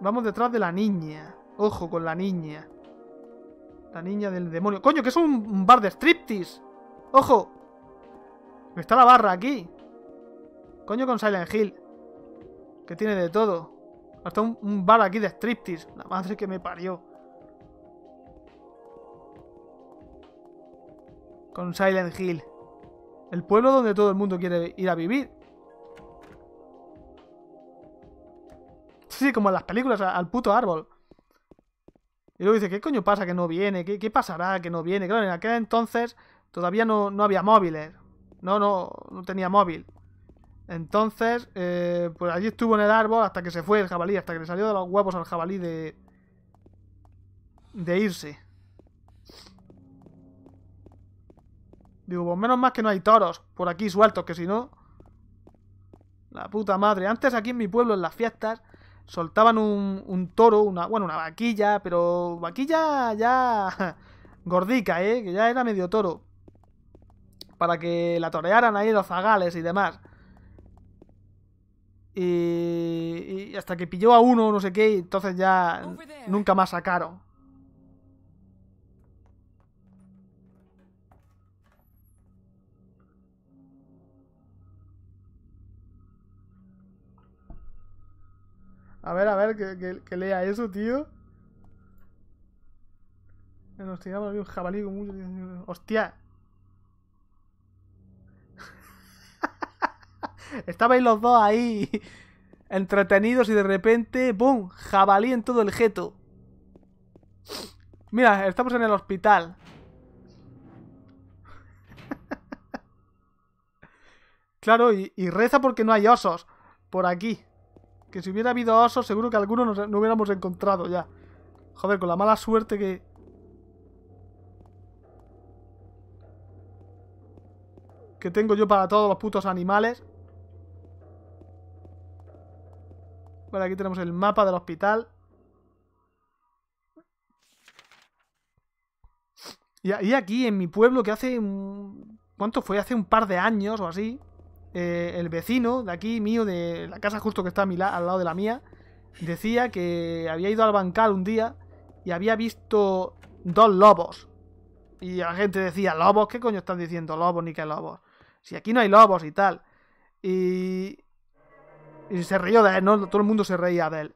Vamos detrás de la niña. Ojo con la niña. La niña del demonio. ¡Coño, que es un bar de striptease! ¡Ojo! Está la barra aquí. Coño con Silent Hill. Que tiene de todo. Hasta un, bar aquí de striptease. La madre que me parió. Con Silent Hill. El pueblo donde todo el mundo quiere ir a vivir. Sí, como en las películas, al puto árbol. Y luego dice, ¿qué coño pasa que no viene? ¿Qué, qué pasará que no viene? Claro, en aquel entonces todavía no, había móviles. No, no, no tenía móvil. Entonces, eh, pues allí estuvo en el árbol hasta que se fue el jabalí, hasta que le salió de los huevos al jabalí de... de irse. Digo, pues menos más que no hay toros por aquí sueltos, que si no... La puta madre. Antes aquí en mi pueblo, en las fiestas, soltaban un, un toro, una, bueno, una vaquilla, pero vaquilla ya gordica, ¿eh? Que ya era medio toro. Para que la torearan ahí los zagales y demás. Y, y hasta que pilló a uno, no sé qué, y entonces ya nunca más sacaron. A ver, a ver, que, lea eso, tío. Eh, Nos un jabalí con ¡Hostia! Estabais los dos ahí entretenidos y de repente, ¡Bum! Jabalí en todo el jeto. Mira, estamos en el hospital. claro, y, reza porque no hay osos por aquí. Que si hubiera habido osos, seguro que algunos nos, hubiéramos encontrado ya. Joder, con la mala suerte que... Que tengo yo para todos los putos animales. bueno aquí tenemos el mapa del hospital. Y, aquí, en mi pueblo, que hace... ¿Cuánto fue? Hace un par de años o así. Eh, el vecino de aquí mío, de la casa justo que está al lado de la mía, decía que había ido al bancal un día y había visto dos lobos. Y la gente decía, lobos, ¿qué coño están diciendo lobos ni qué lobos? Si aquí no hay lobos y tal. Y, y se rió de él, ¿no? Todo el mundo se reía de él.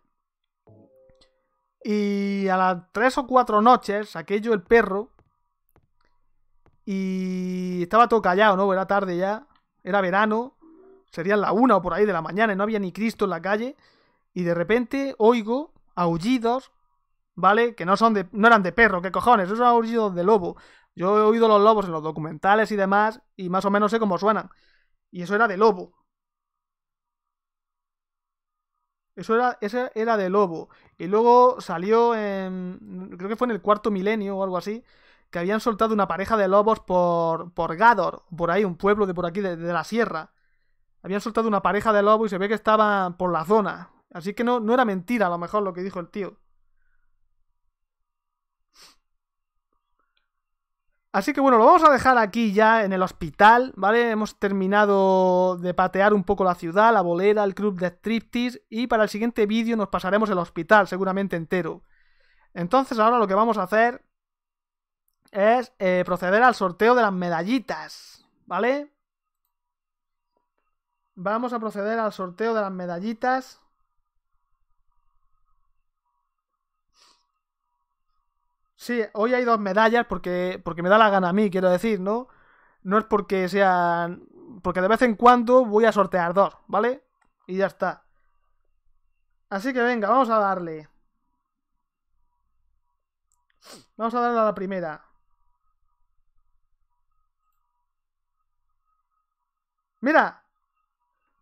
Y a las tres o cuatro noches, aquello el perro. Y estaba todo callado, ¿no? Era tarde ya. Era verano, serían la una o por ahí de la mañana y no había ni Cristo en la calle. Y de repente oigo aullidos, ¿vale? Que no, son de, no eran de perro, ¿qué cojones? Esos aullidos de lobo. Yo he oído los lobos en los documentales y demás, y más o menos sé cómo suenan. Y eso era de lobo. Eso era, ese era de lobo. Y luego salió en. Creo que fue en el cuarto milenio o algo así que habían soltado una pareja de lobos por, por Gador, por ahí, un pueblo de por aquí, de, la sierra. Habían soltado una pareja de lobos y se ve que estaban por la zona. Así que no, no era mentira a lo mejor lo que dijo el tío. Así que bueno, lo vamos a dejar aquí ya en el hospital, ¿vale? Hemos terminado de patear un poco la ciudad, la bolera, el club de striptease y para el siguiente vídeo nos pasaremos el hospital seguramente entero. Entonces ahora lo que vamos a hacer es eh, proceder al sorteo de las medallitas, ¿vale? Vamos a proceder al sorteo de las medallitas. Sí, hoy hay dos medallas porque, porque me da la gana a mí, quiero decir, ¿no? No es porque sean... Porque de vez en cuando voy a sortear dos, ¿vale? Y ya está. Así que venga, vamos a darle. Vamos a darle a la primera. Mira,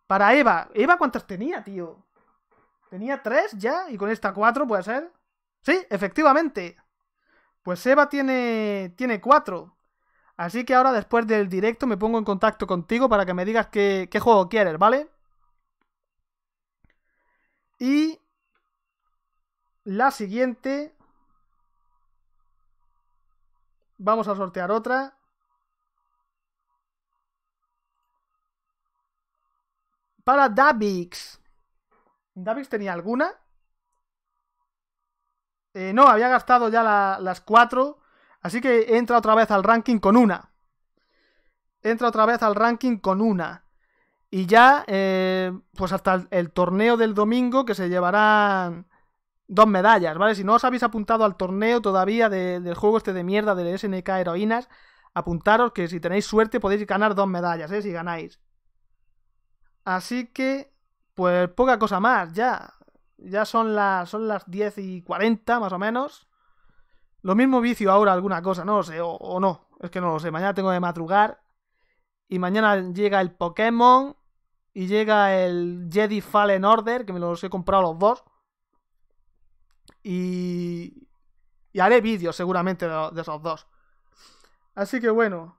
para Eva. ¿Eva cuántas tenía, tío? Tenía tres ya y con esta cuatro puede ser. Sí, efectivamente. Pues Eva tiene, tiene cuatro. Así que ahora después del directo me pongo en contacto contigo para que me digas qué, qué juego quieres, ¿vale? Y la siguiente... Vamos a sortear otra. Para Davix. ¿Davix tenía alguna? Eh, no, había gastado ya las cuatro. Así que entra otra vez al ranking con una. Entra otra vez al ranking con una. Y ya, eh, pues hasta el, torneo del domingo que se llevarán dos medallas, ¿vale? Si no os habéis apuntado al torneo todavía del juego este de mierda del SNK Heroínas, apuntaros que si tenéis suerte podéis ganar dos medallas, ¿eh? Si ganáis. Así que, pues poca cosa más, ya. Ya son las, son las 10 y 40 más o menos. Lo mismo vicio ahora alguna cosa, no lo sé, o, no. Es que no lo sé, mañana tengo que madrugar. Y mañana llega el Pokémon. Y llega el Jedi Fallen Order, que me los he comprado los dos. Y, y haré vídeos seguramente de esos dos. Así que bueno.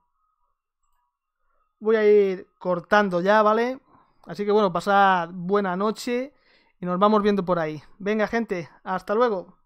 Voy a ir cortando ya, ¿vale? Así que bueno, pasad buena noche y nos vamos viendo por ahí. Venga gente, hasta luego.